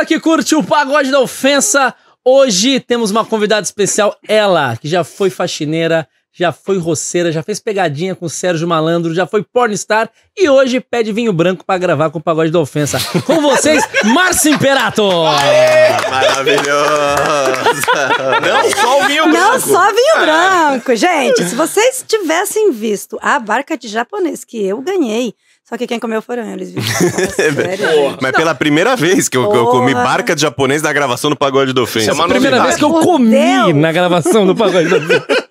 galera que curte o Pagode da Ofensa, hoje temos uma convidada especial, ela, que já foi faxineira, já foi roceira, já fez pegadinha com o Sérgio Malandro, já foi pornstar e hoje pede vinho branco para gravar com o Pagode da Ofensa. Com vocês, Márcio Imperato! Maravilhoso! Não só o vinho branco! Não só vinho é. branco! Gente, se vocês tivessem visto a barca de japonês que eu ganhei, só que quem comeu foram eles, viu? É Mas pela primeira vez que eu, eu, comi barca de japonês na gravação do Pagode do Ofensa. Isso é a primeira vez que eu comi na gravação do Pagode do Ofensa.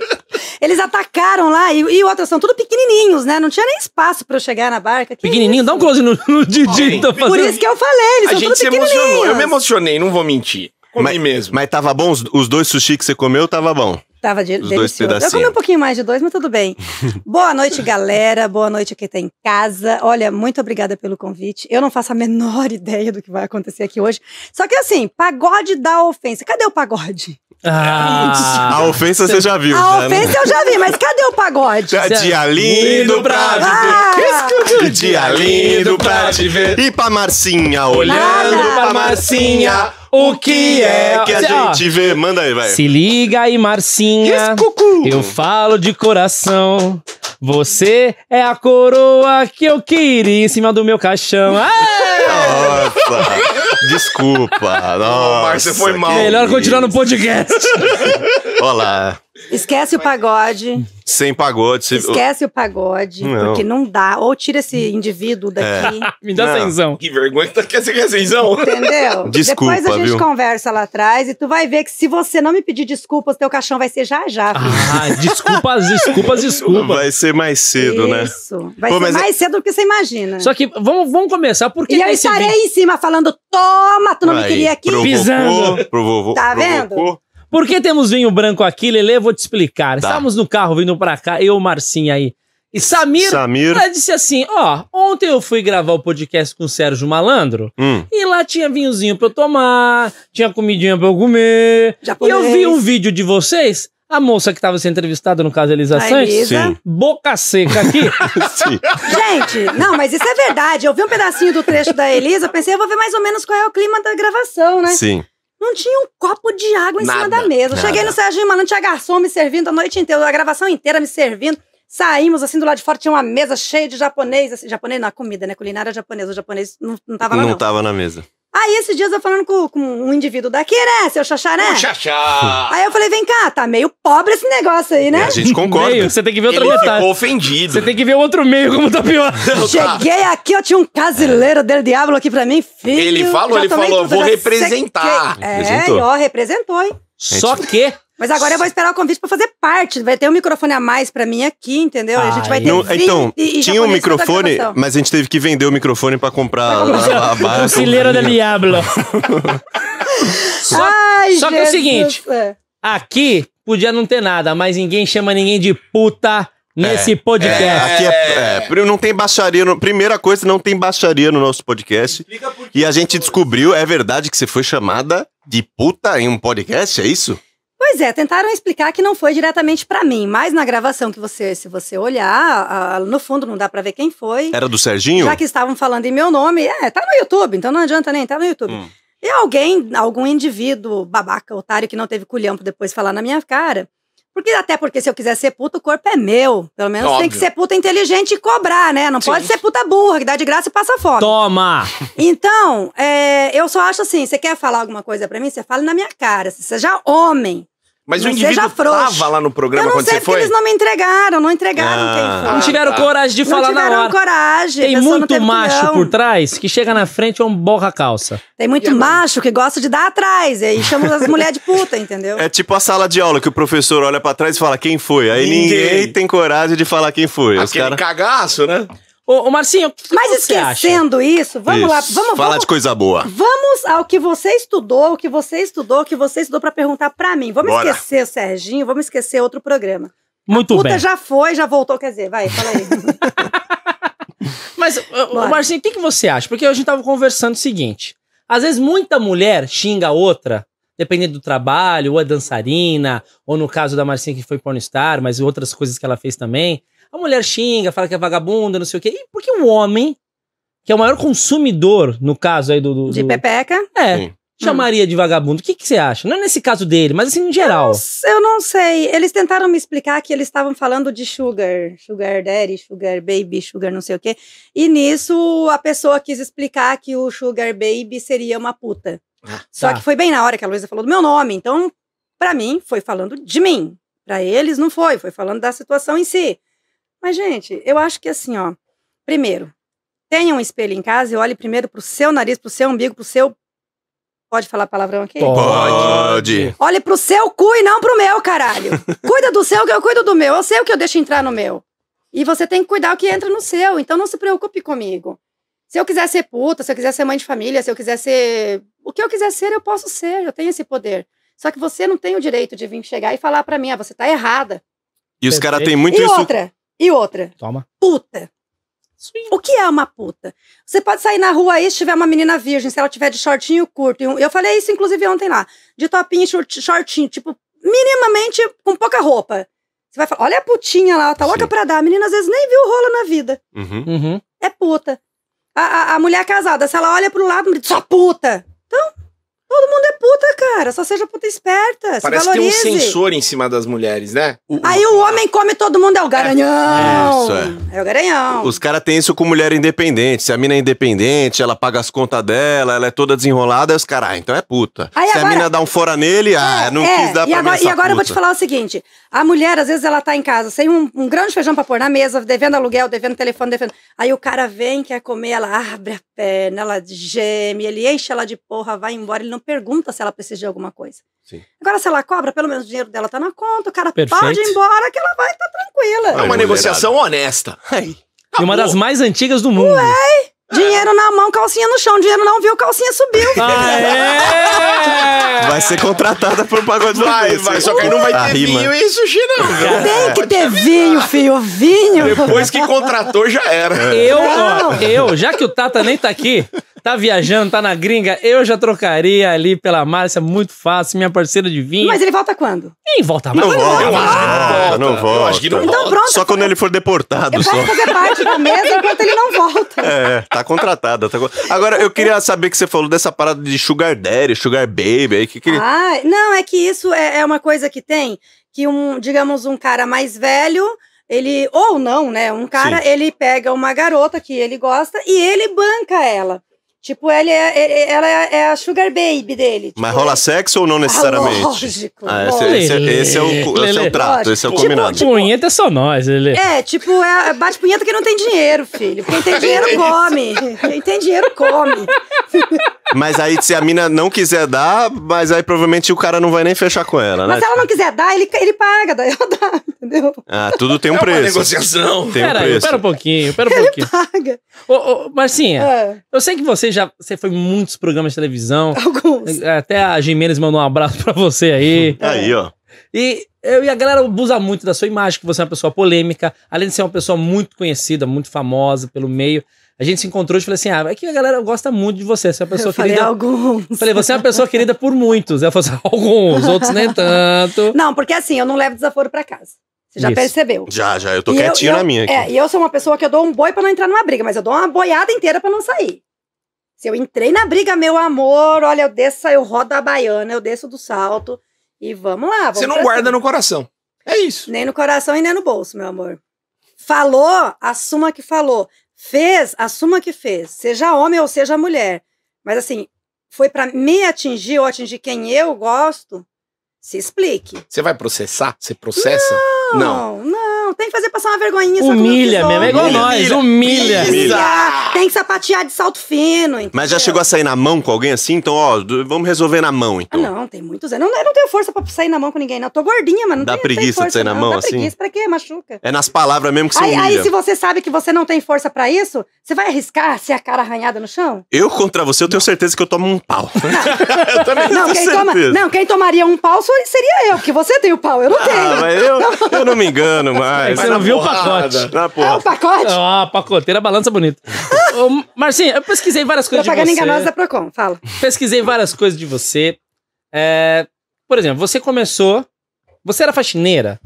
Eles atacaram lá e, e outras são tudo pequenininhos, né? Não tinha nem espaço pra eu chegar na barca. Que Pequenininho? É Dá um close no, no Didi. Oh, tá fazendo... Por isso que eu falei, eles a são gente tudo se emocionou. Eu me emocionei, não vou mentir. Comi mas, mesmo. Mas tava bom? Os, os dois sushi que você comeu, tava bom? Tava de, Os delicioso. Dois eu comi um pouquinho mais de dois, mas tudo bem. Boa noite, galera. Boa noite quem tá em casa. Olha, muito obrigada pelo convite. Eu não faço a menor ideia do que vai acontecer aqui hoje. Só que assim, pagode da ofensa. Cadê o pagode? Ah, a ofensa você já viu. A né? ofensa eu já vi, mas cadê o pagode? Dia lindo pra viver. Ah! Dia lindo pra te ver. E pra Marcinha olhando Nada. pra Marcinha o que é, é que a gente ó, vê? Manda aí, vai. Se liga aí, Marcinha. Eu falo de coração. Você é a coroa que eu queria em cima do meu caixão. Ah! Nossa! Desculpa. Nossa, você foi mal. Melhor continuar no podcast. Olá. Esquece o pagode. Sem pagode. Se... Esquece o pagode, não. porque não dá. Ou tira esse indivíduo é. daqui. É. Me dá não. Que vergonha que tá quer ser é Entendeu? Desculpa, Depois a gente viu? conversa lá atrás e tu vai ver que se você não me pedir desculpas, teu caixão vai ser já já. Filho. Ah, desculpas, desculpas, desculpas. Vai ser mais cedo, Isso. né? Isso. Vai Pô, ser mais é... cedo do que você imagina. Só que vamos, vamos começar. porque e eu estarei em cima falando, toma, tu não me queria aqui. Provocou, Pisando. Provocou, tá vendo? Por que temos vinho branco aqui, Lele? Vou te explicar. Tá. Estávamos no carro vindo pra cá, eu, Marcinha aí. E Samir, Samir. Ela disse assim: Ó, ontem eu fui gravar o podcast com o Sérgio Malandro hum. e lá tinha vinhozinho pra eu tomar, tinha comidinha pra eu comer. Japonês. E eu vi um vídeo de vocês. A moça que tava sendo entrevistada, no caso, Elisa Santos, boca seca aqui. Gente, não, mas isso é verdade. Eu vi um pedacinho do trecho da Elisa, pensei, eu vou ver mais ou menos qual é o clima da gravação, né? Sim. Não tinha um copo de água em nada, cima da mesa. Nada. Cheguei no Serginho Malandro, tinha garçom me servindo a noite inteira, a gravação inteira me servindo. Saímos assim do lado de fora, tinha uma mesa cheia de japonês, assim, japonês na é comida, né? Culinária japonesa. O japonês não, não tava lá. Não, não tava na mesa. Aí esses dias eu falando com, com um indivíduo daqui, né? Seu xaxaré. Né? O xaxá. Aí eu falei, vem cá, tá meio pobre esse negócio aí, né? E a gente concorda. Meio, você tem que ver outra Ele metade. ficou ofendido. Você tem que ver o outro meio como tá pior. Tá. Cheguei aqui, eu tinha um casileiro del diabo aqui pra mim, filho. Ele falou, ele falou, tudo, vou representar. Sequei. É, representou. ó, representou, hein? Só que mas agora eu vou esperar o convite para fazer parte. Vai ter um microfone a mais para mim aqui, entendeu? Ai. A gente vai ah, ter. Não, então, e, e tinha um microfone, mas a gente teve que vender o microfone para comprar a, a, a barra. Conselheiro da Diablo. só, Ai, só que é o seguinte: é. aqui podia não ter nada, mas ninguém chama ninguém de puta nesse é, é podcast. É, aqui é, é, não tem baixaria. No, primeira coisa, não tem baixaria no nosso podcast. E a gente descobriu, é verdade que você foi chamada de puta em um podcast, é isso? Pois é, tentaram explicar que não foi diretamente para mim, mas na gravação que você, se você olhar, no fundo não dá para ver quem foi. Era do Serginho? Já que estavam falando em meu nome, é, tá no YouTube, então não adianta nem, tá no YouTube. Hum. E alguém, algum indivíduo babaca, otário, que não teve culhão pra depois falar na minha cara, porque até porque se eu quiser ser puta, o corpo é meu. Pelo menos Óbvio. É tem que ser puta inteligente e cobrar, né? Não Sim. pode ser puta burra, que dá de graça e passa fome. Toma! Então, é, eu só acho assim, você quer falar alguma coisa para mim? Você fala na minha cara. Se você já homem, mas não o indivíduo estava lá no programa eu não quando sei você porque foi? eles não me entregaram, não entregaram ah, quem foi. Não tiveram ah, tá. coragem de falar na hora. Não tiveram coragem. Tem muito macho culhão. por trás que chega na frente e é um borra calça. Tem muito macho que gosta de dar atrás, e aí chama as mulheres de puta, entendeu? É tipo a sala de aula que o professor olha para trás e fala quem foi. Aí ninguém, ninguém tem coragem de falar quem foi. Aquele cara... cagaço, né? Ô, ô Marcinho, que Mas esquecendo isso, vamos isso. lá. Vamos, Falar de coisa boa. Vamos ao que você estudou, o que você estudou, o que você estudou para perguntar para mim. Vamos Bora. esquecer o Serginho, vamos esquecer outro programa. Muito puta bem. puta já foi, já voltou. Quer dizer, vai, fala aí. Mas, Bora. Marcinho, o que, você acha? Porque a gente tava conversando o seguinte. Às vezes muita mulher xinga a outra, dependendo do trabalho, ou é dançarina, ou no caso da Marcinha que foi pornstar, mas outras coisas que ela fez também. A mulher xinga, fala que é vagabunda, não sei o quê. E por que o homem, que é o maior consumidor, no caso aí do. do de pepeca? É. Sim. Chamaria de vagabundo. O que, que você acha? Não é nesse caso dele, mas assim, em geral. Eu não, eu não sei. Eles tentaram me explicar que eles estavam falando de sugar, sugar daddy, sugar baby, sugar não sei o quê. E nisso a pessoa quis explicar que o sugar baby seria uma puta. Ah, Só tá. que foi bem na hora que a Luísa falou do meu nome. Então, para mim, foi falando de mim. Para eles, não foi. Foi falando da situação em si. Mas, gente, eu acho que assim, ó. Primeiro, tenha um espelho em casa e olhe primeiro pro seu nariz, pro seu umbigo, pro seu. Pode falar palavrão aqui? Pode. Olhe pro seu cu e não pro meu, caralho. Cuida do seu que eu cuido do meu. Eu sei o que eu deixo entrar no meu. E você tem que cuidar o que entra no seu. Então não se preocupe comigo. Se eu quiser ser puta, se eu quiser ser mãe de família, se eu quiser ser. O que eu quiser ser, eu posso ser. Eu tenho esse poder. Só que você não tem o direito de vir chegar e falar para mim, ah, você tá errada. E os caras têm muito e isso. Outra, e outra. Toma. Puta. O que é uma puta? Você pode sair na rua aí se tiver uma menina virgem, se ela tiver de shortinho curto. Eu falei isso, inclusive, ontem lá. De topinho shortinho, tipo, minimamente com pouca roupa. Você vai falar, olha a putinha lá, tá louca pra dar. A menina às vezes nem viu rola na vida. Uhum. Uhum. É puta. A, a, a, mulher casada, se ela olha pro lado, sua puta. Então, Todo mundo é puta, cara. Só seja puta esperta. Parece se valorize. que tem um sensor em cima das mulheres, né? O, Aí o ah. homem come todo mundo, é o garanhão. Isso, é. É o garanhão. Os caras têm isso com mulher independente. Se a mina é independente, ela paga as contas dela, ela é toda desenrolada, os caras, ah, então é puta. Aí se agora... a mina dá um fora nele, ah, é, não é, quis dar pra e agora, mim E agora puta. eu vou te falar o seguinte. A mulher, às vezes, ela tá em casa sem um, um grande feijão pra pôr na mesa, devendo aluguel, devendo telefone, devendo... Aí o cara vem, quer comer, ela abre a perna, ela geme, ele enche ela de porra, vai embora, ele não não pergunta se ela precisa de alguma coisa. Sim. Agora, se ela cobra, pelo menos o dinheiro dela tá na conta, o cara Perfeito. pode ir embora que ela vai estar tá tranquila. É uma, é negociação honesta. Ai, e uma das mais antigas do mundo. Ué, Dinheiro na mão, calcinha no chão. Dinheiro não viu, calcinha subiu. Ah, é? Vai ser contratada por um pagode Vai, vai, Só que não vai ah, ter rima. vinho e sushi, não. Cara, Tem que ter vinho, filho. Vinho. Depois que contratou, já era. É. Eu, ó, eu, já que o Tata nem tá aqui, tá viajando, tá na gringa, eu já trocaria ali pela Márcia muito fácil, minha parceira de vinho. Mas ele volta quando? Ih, volta mais. Não, não volta, volta. Não volta. Eu acho que não então, volta. Pronto, só quando ele for deportado. Eu só. posso fazer parte da mesa enquanto ele não volta. É, tá contratada. Tá... Agora, eu queria saber que você falou dessa parada de sugar daddy, sugar baby. Aí, que, que... Ah, não, é que isso é, é uma coisa que tem, que um, digamos, um cara mais velho ele ou não, né? Um cara, Sim. ele pega uma garota que ele gosta e ele banca ela. Tipo, ele é, ela é, é a sugar baby dele. Tipo, Mas rola né? sexo ou não ah, necessariamente? Ah, lógico. Ah, esse, esse, esse, é o, esse é o trato, esse é o tipo, combinado. Tipo, punheta é só nós, ele. É, tipo, é, bate punheta que não tem dinheiro, filho. Quem tem dinheiro é come. Quem tem dinheiro come. Mas aí, se a mina não quiser dar, mas aí provavelmente o cara não vai nem fechar com ela, né? Mas se ela não quiser dar, ele, ele paga, daí ela dá, entendeu? Ah, tudo tem um é preço. Uma negociação. Tem pera um preço. Aí, pera um pouquinho, pera um pouquinho. Ele paga. Ô, ô, Marcinha, é. eu sei que você você já você foi em muitos programas de televisão. Alguns. É, até a Jimenez mandou um abraço pra você aí. Aí, ó. E, eu, e a galera abusa muito da sua imagem, que você é uma pessoa polêmica, além de ser uma pessoa muito conhecida, muito famosa pelo meio. A gente se encontrou e falei assim: ah, é que a galera gosta muito de você. Você é uma pessoa eu falei, querida. Alguns. Falei, você é uma pessoa querida por muitos. Ela falou assim, alguns, outros nem tanto. Não, porque assim, eu não levo desaforo para casa. Você já Isso. percebeu? Já, já. Eu tô e quietinho eu, eu, na minha. É, aqui. É, e eu sou uma pessoa que eu dou um boi para não entrar numa briga, mas eu dou uma boiada inteira para não sair. Se eu entrei na briga, meu amor, olha, eu desço, eu rodo a baiana, eu desço do salto e vamos lá. Vamos Você não guarda cima. no coração. É isso. Nem no coração e nem no bolso, meu amor. Falou, assuma que falou. Fez, assuma que fez. Seja homem ou seja mulher. Mas assim, foi para me atingir ou atingir quem eu gosto? Se explique. Você vai processar? Você processa? Não, não. não não, tem que fazer passar uma vergonhinha. Humilha mesmo, é igual nós, humilha. humilha. Tem que sapatear de salto fino. Entendeu? Mas já chegou a sair na mão com alguém assim? Então, ó, vamos resolver na mão, então. Ah, não, tem muitos anos. Não, eu não tenho força pra sair na mão com ninguém, não. Eu tô gordinha, mano. Não dá preguiça de sair na não. mão Dá assim? preguiça, pra quê? Machuca. É nas palavras mesmo que você aí, humilha. Aí, se você sabe que você não tem força pra isso, você vai arriscar ser a cara arranhada no chão? Eu contra você, eu tenho certeza que eu tomo um pau. eu também não, tenho quem certeza. Toma, não, quem tomaria um pau seria eu, porque você tem o pau, eu não ah, tenho. Mas eu, eu não me engano, mas você não viu o pacote. Na né, ah, porra. É o pacote? Ah, pacoteira balança é bonita. Marcinho, eu pesquisei várias coisas Propaganda de você. enganosa da Procon, fala. Pesquisei várias coisas de você. É, por exemplo, você começou. Você era faxineira.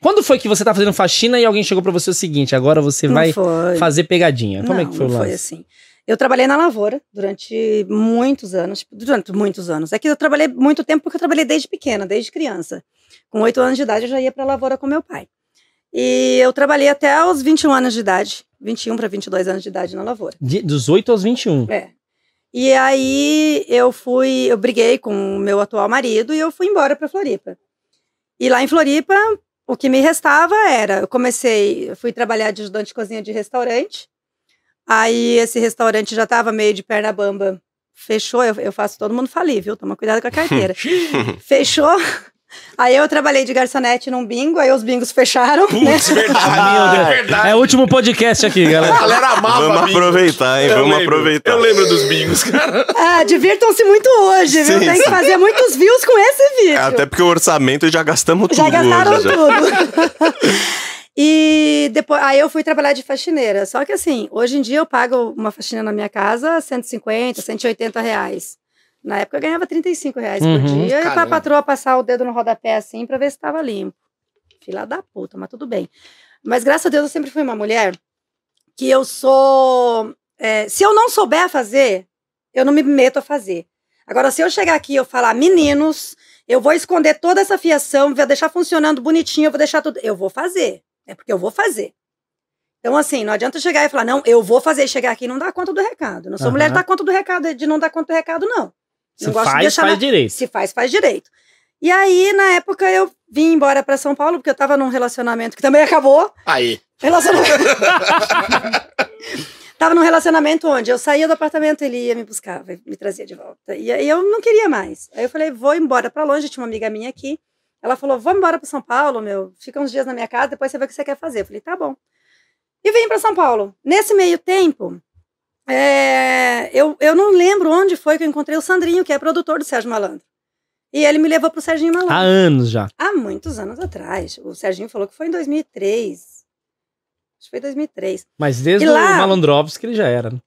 Quando foi que você tá fazendo faxina e alguém chegou para você o seguinte: agora você Não vai foi. fazer pegadinha? Como é que foi o não lance? Foi assim. Eu trabalhei na lavoura durante muitos anos, tipo, durante muitos anos. É que eu trabalhei muito tempo porque eu trabalhei desde pequena, desde criança. Com oito anos de idade eu já ia para a lavoura com meu pai. E eu trabalhei até os 21 anos de idade, 21 para 22 anos de idade na lavoura. De, 18 aos 21? É. E aí eu fui, eu briguei com o meu atual marido e eu fui embora para Floripa. E lá em Floripa, o que me restava era, eu comecei, fui trabalhar de ajudante de cozinha de restaurante. Aí esse restaurante já estava meio de perna bamba. Fechou, eu, eu, faço todo mundo falir, viu? Toma cuidado com a carteira. Fechou. Aí eu trabalhei de garçonete num bingo, aí os bingos fecharam. Né? Putz, né? verdade, ah, é verdade. É o último podcast aqui, galera. A galera amava Vamos bingo. aproveitar, hein? Eu Vamos lembro, aproveitar. Eu lembro dos bingos, cara. Ah, divirtam-se muito hoje, viu? Tem sim. que fazer muitos views com esse vídeo. Até porque o orçamento já gastamos tudo. Já gastaram hoje, tudo. E depois, aí eu fui trabalhar de faxineira. Só que assim, hoje em dia eu pago uma faxina na minha casa 150, 180 reais. Na época eu ganhava 35 reais uhum, por dia caramba. e pra patroa passar o dedo no rodapé assim para ver se estava limpo. Filha da puta, mas tudo bem. Mas graças a Deus eu sempre fui uma mulher que eu sou. É, se eu não souber fazer, eu não me meto a fazer. Agora, se eu chegar aqui e eu falar, meninos, eu vou esconder toda essa fiação, vou deixar funcionando bonitinho, eu vou deixar tudo. Eu vou fazer. É porque eu vou fazer. Então, assim, não adianta chegar e falar, não, eu vou fazer. Chegar aqui e não dá conta do recado. Não sou uhum. mulher que dá tá conta do recado, de não dar conta do recado, não. Se faz, faz direito. Se faz, faz direito. E aí, na época, eu vim embora para São Paulo, porque eu tava num relacionamento que também acabou. Aí. Relacionamento. tava num relacionamento onde eu saía do apartamento, ele ia me buscar, me trazia de volta. E aí eu não queria mais. Aí eu falei, vou embora para longe, tinha uma amiga minha aqui. Ela falou, vamos embora para São Paulo, meu. Fica uns dias na minha casa, depois você vê o que você quer fazer. Eu falei, tá bom. E vim para São Paulo. Nesse meio tempo, é, eu, eu não lembro onde foi que eu encontrei o Sandrinho, que é produtor do Sérgio Malandro. E ele me levou pro Serginho Malandro. Há anos já. Há muitos anos atrás. O Serginho falou que foi em 2003. Acho que foi 2003. Mas desde lá... o Malandrovski ele já era, né?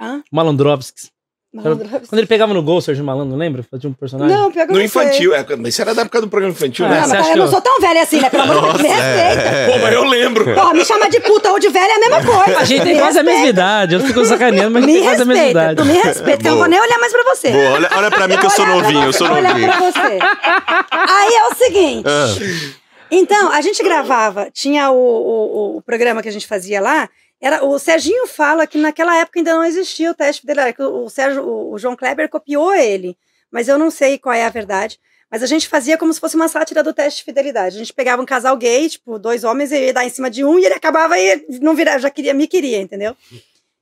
Hã? Malandrovski. Malandro Quando, quando ele pegava no gol, Sérgio Malandro, lembra? Fazia um personagem. Não, pior que No não infantil, é, mas isso era da época do programa infantil, ah, né? Não, mas eu não sou tão velha assim, né? Pelo amor de Deus, me respeita. É. Pô, mas eu lembro. me chama de puta ou de velha é a mesma coisa. A gente tem quase a mesma idade. Eu fico sacaneando, mas a gente tem quase a mesma idade. tu me respeita, eu não vou nem olhar mais pra você. Boa, olha, olha pra mim que eu sou novinho, eu sou novinho. Olhar pra você. Aí é o seguinte. Ah. Então, a gente gravava, tinha o, o- o programa que a gente fazia lá, era, o Serginho fala que naquela época ainda não existia o teste federal, o, Sérgio, o João Kleber copiou ele, mas eu não sei qual é a verdade. Mas a gente fazia como se fosse uma sátira do teste de fidelidade. A gente pegava um casal gay, tipo, dois homens, e ia dar em cima de um, e ele acabava e não virava, já queria, me queria, entendeu?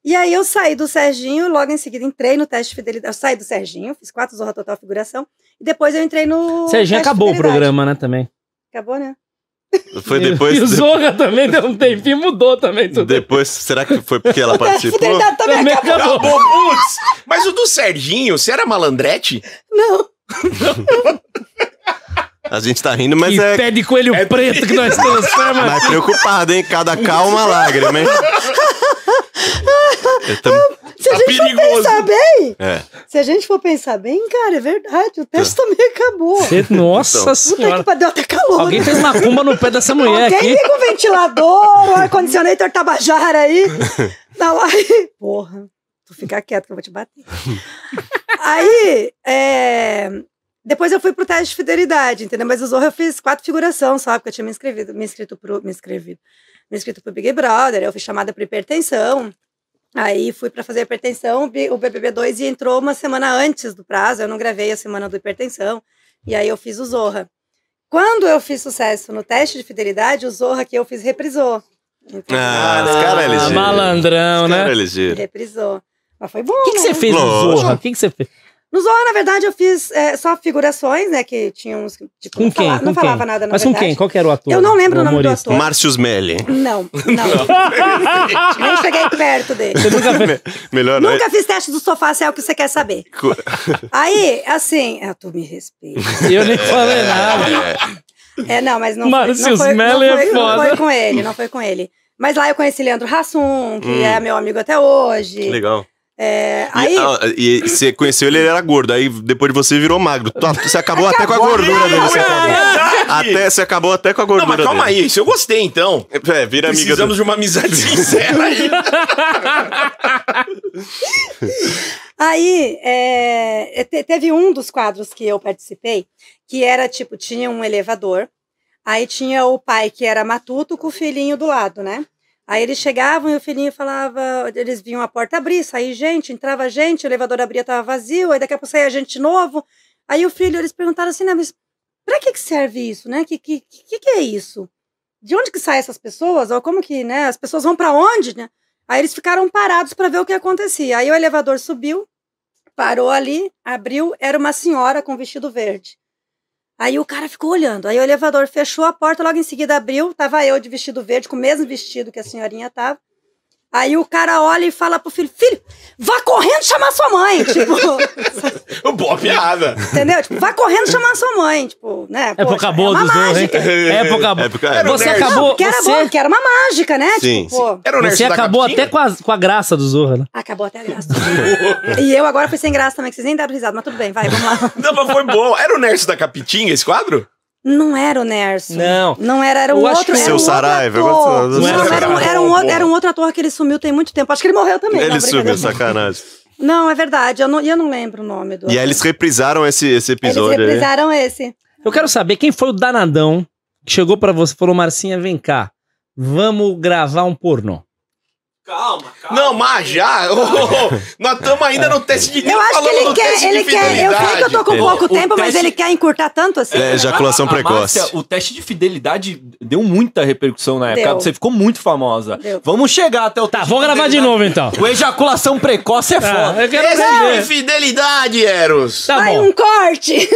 E aí eu saí do Serginho, logo em seguida entrei no teste de fidelidade. Eu saí do Serginho, fiz quatro Zorra Total Figuração, e depois eu entrei no. Serginho acabou o programa, né, também. Acabou, né? Foi depois. E o Zorra também deu um tempinho, mudou também tudo. Depois, será que foi porque ela participou? também, também acabou. acabou. Putz, mas o do Serginho, você era malandrete? Não. Não. A gente tá rindo, mas que é. Pé de coelho é... preto que nós trouxemos. Né, mas preocupado, hein? Cada calma uma lágrima, hein? Eu ah, Se a tá gente perigoso. for pensar bem, é. se a gente for pensar bem, cara, é verdade, o teste tá. também acabou. Cê, nossa então. senhora. Puta que deu até calor. Alguém fez uma cumba no pé dessa mulher Alguém aqui. Alguém com o ventilador, o ar-condicionador Tabajara aí. na aí, porra, tu fica quieto que eu vou te bater. aí, é, depois eu fui pro teste de fidelidade, entendeu? Mas o Zorro eu fiz quatro figuração só, porque eu tinha me inscrito, me inscrito pro, me inscrevido, me inscrito pro Big Brother, eu fui chamada para hipertensão. Aí fui para fazer a hipertensão, o BBB2 e entrou uma semana antes do prazo, eu não gravei a semana do hipertensão, e aí eu fiz o Zorra. Quando eu fiz sucesso no teste de fidelidade, o Zorra que eu fiz reprisou. Então, ah, ah cara é Malandrão, né? Cara é Reprisou. Mas foi bom. O que, que né? você fez no Zorra? O que, que você fez? No Zorra, na verdade, eu fiz é, só figurações, né? Que tinha uns. Tipo, com não quem? com não quem? falava nada, na Mas verdade. com quem? Qual que era o ator? Eu não lembro o, o nome do ator. Márcio Smelly. Não, não. não. Nem cheguei perto dele. Você nunca fez... Melhor né? Nunca fiz teste do sofá, se é o que você quer saber. Aí, assim. Ah, tu me respeita. Eu nem falei é, nada. É. é, não, mas não, Márcio não foi, Smelly não foi, é foda. Não foi com ele, não foi com ele. Mas lá eu conheci Leandro Hassum, que hum. é meu amigo até hoje. Legal. É, aí... e, e você conheceu ele, ele era gordo. Aí depois de você virou magro. Você acabou, acabou até com a gordura dele. Você acabou. Até, você acabou até com a gordura. Não, mas calma dele. aí, isso eu gostei então. É, vira amiga. Precisamos de uma amizade sincera aí. aí, é, é teve um dos quadros que eu participei que era tipo: tinha um elevador, aí tinha o pai que era matuto com o filhinho do lado, né? Aí eles chegavam e o filhinho falava, eles vinham a porta abrir, sair gente, entrava gente, o elevador abria, estava vazio, aí daqui a pouco saía gente novo. Aí o filho, eles perguntaram assim, né, mas para que, que serve isso, né? Que, que, que, que é isso? De onde que saem essas pessoas? Ou como que, né, as pessoas vão para onde, né? Aí eles ficaram parados para ver o que acontecia. Aí o elevador subiu, parou ali, abriu, era uma senhora com vestido verde. Aí o cara ficou olhando. Aí o elevador fechou a porta, logo em seguida abriu. Tava eu de vestido verde, com o mesmo vestido que a senhorinha tava. Aí o cara olha e fala pro filho: Filho, vá correndo chamar sua mãe. Tipo. Boa piada. Entendeu? Tipo, vá correndo chamar sua mãe. Tipo, né? Poxa, é época é. acabou é Zorro, hein? É época boa. Você nerd. acabou. Não, que era você... bom, que era uma mágica, né? Sim. Tipo, sim. Era você acabou até com a, com a graça do Zorra, né? Acabou até a graça. e eu agora fui sem graça também, que vocês nem deram risada, mas tudo bem, vai, vamos lá. Não, mas foi bom. Era o Nerd da Capitinha esse quadro? Não era o Nerson. Não. Não era, era um eu outro. Acho que era um Saraiva. Não, era, era, um, outro ator que ele sumiu tem muito tempo. Acho que ele morreu também. Ele não, sumiu, sacanagem. Não, é verdade. Eu não, eu não lembro o nome do. E aí eles reprisaram esse, esse episódio. Eles reprisaram aí. esse. Eu quero saber quem foi o danadão que chegou para você e falou: Marcinha, vem cá. Vamos gravar um pornô. Calma, calma. Não, mas já? nós estamos ainda no teste de Eu acho que ele quer, ele quer. Eu sei que eu tô com pouco tempo, teste... mas ele quer encurtar tanto assim. É, ejaculação a, a precoce. Márcia, o teste de fidelidade deu muita repercussão na época. Deu. Você ficou muito famosa. Deu. Vamos chegar até o Tá, vou gravar de novo então. O ejaculação precoce é ah, foda. É, eu quero infidelidade, é Eros. Tá Vai bom. um corte.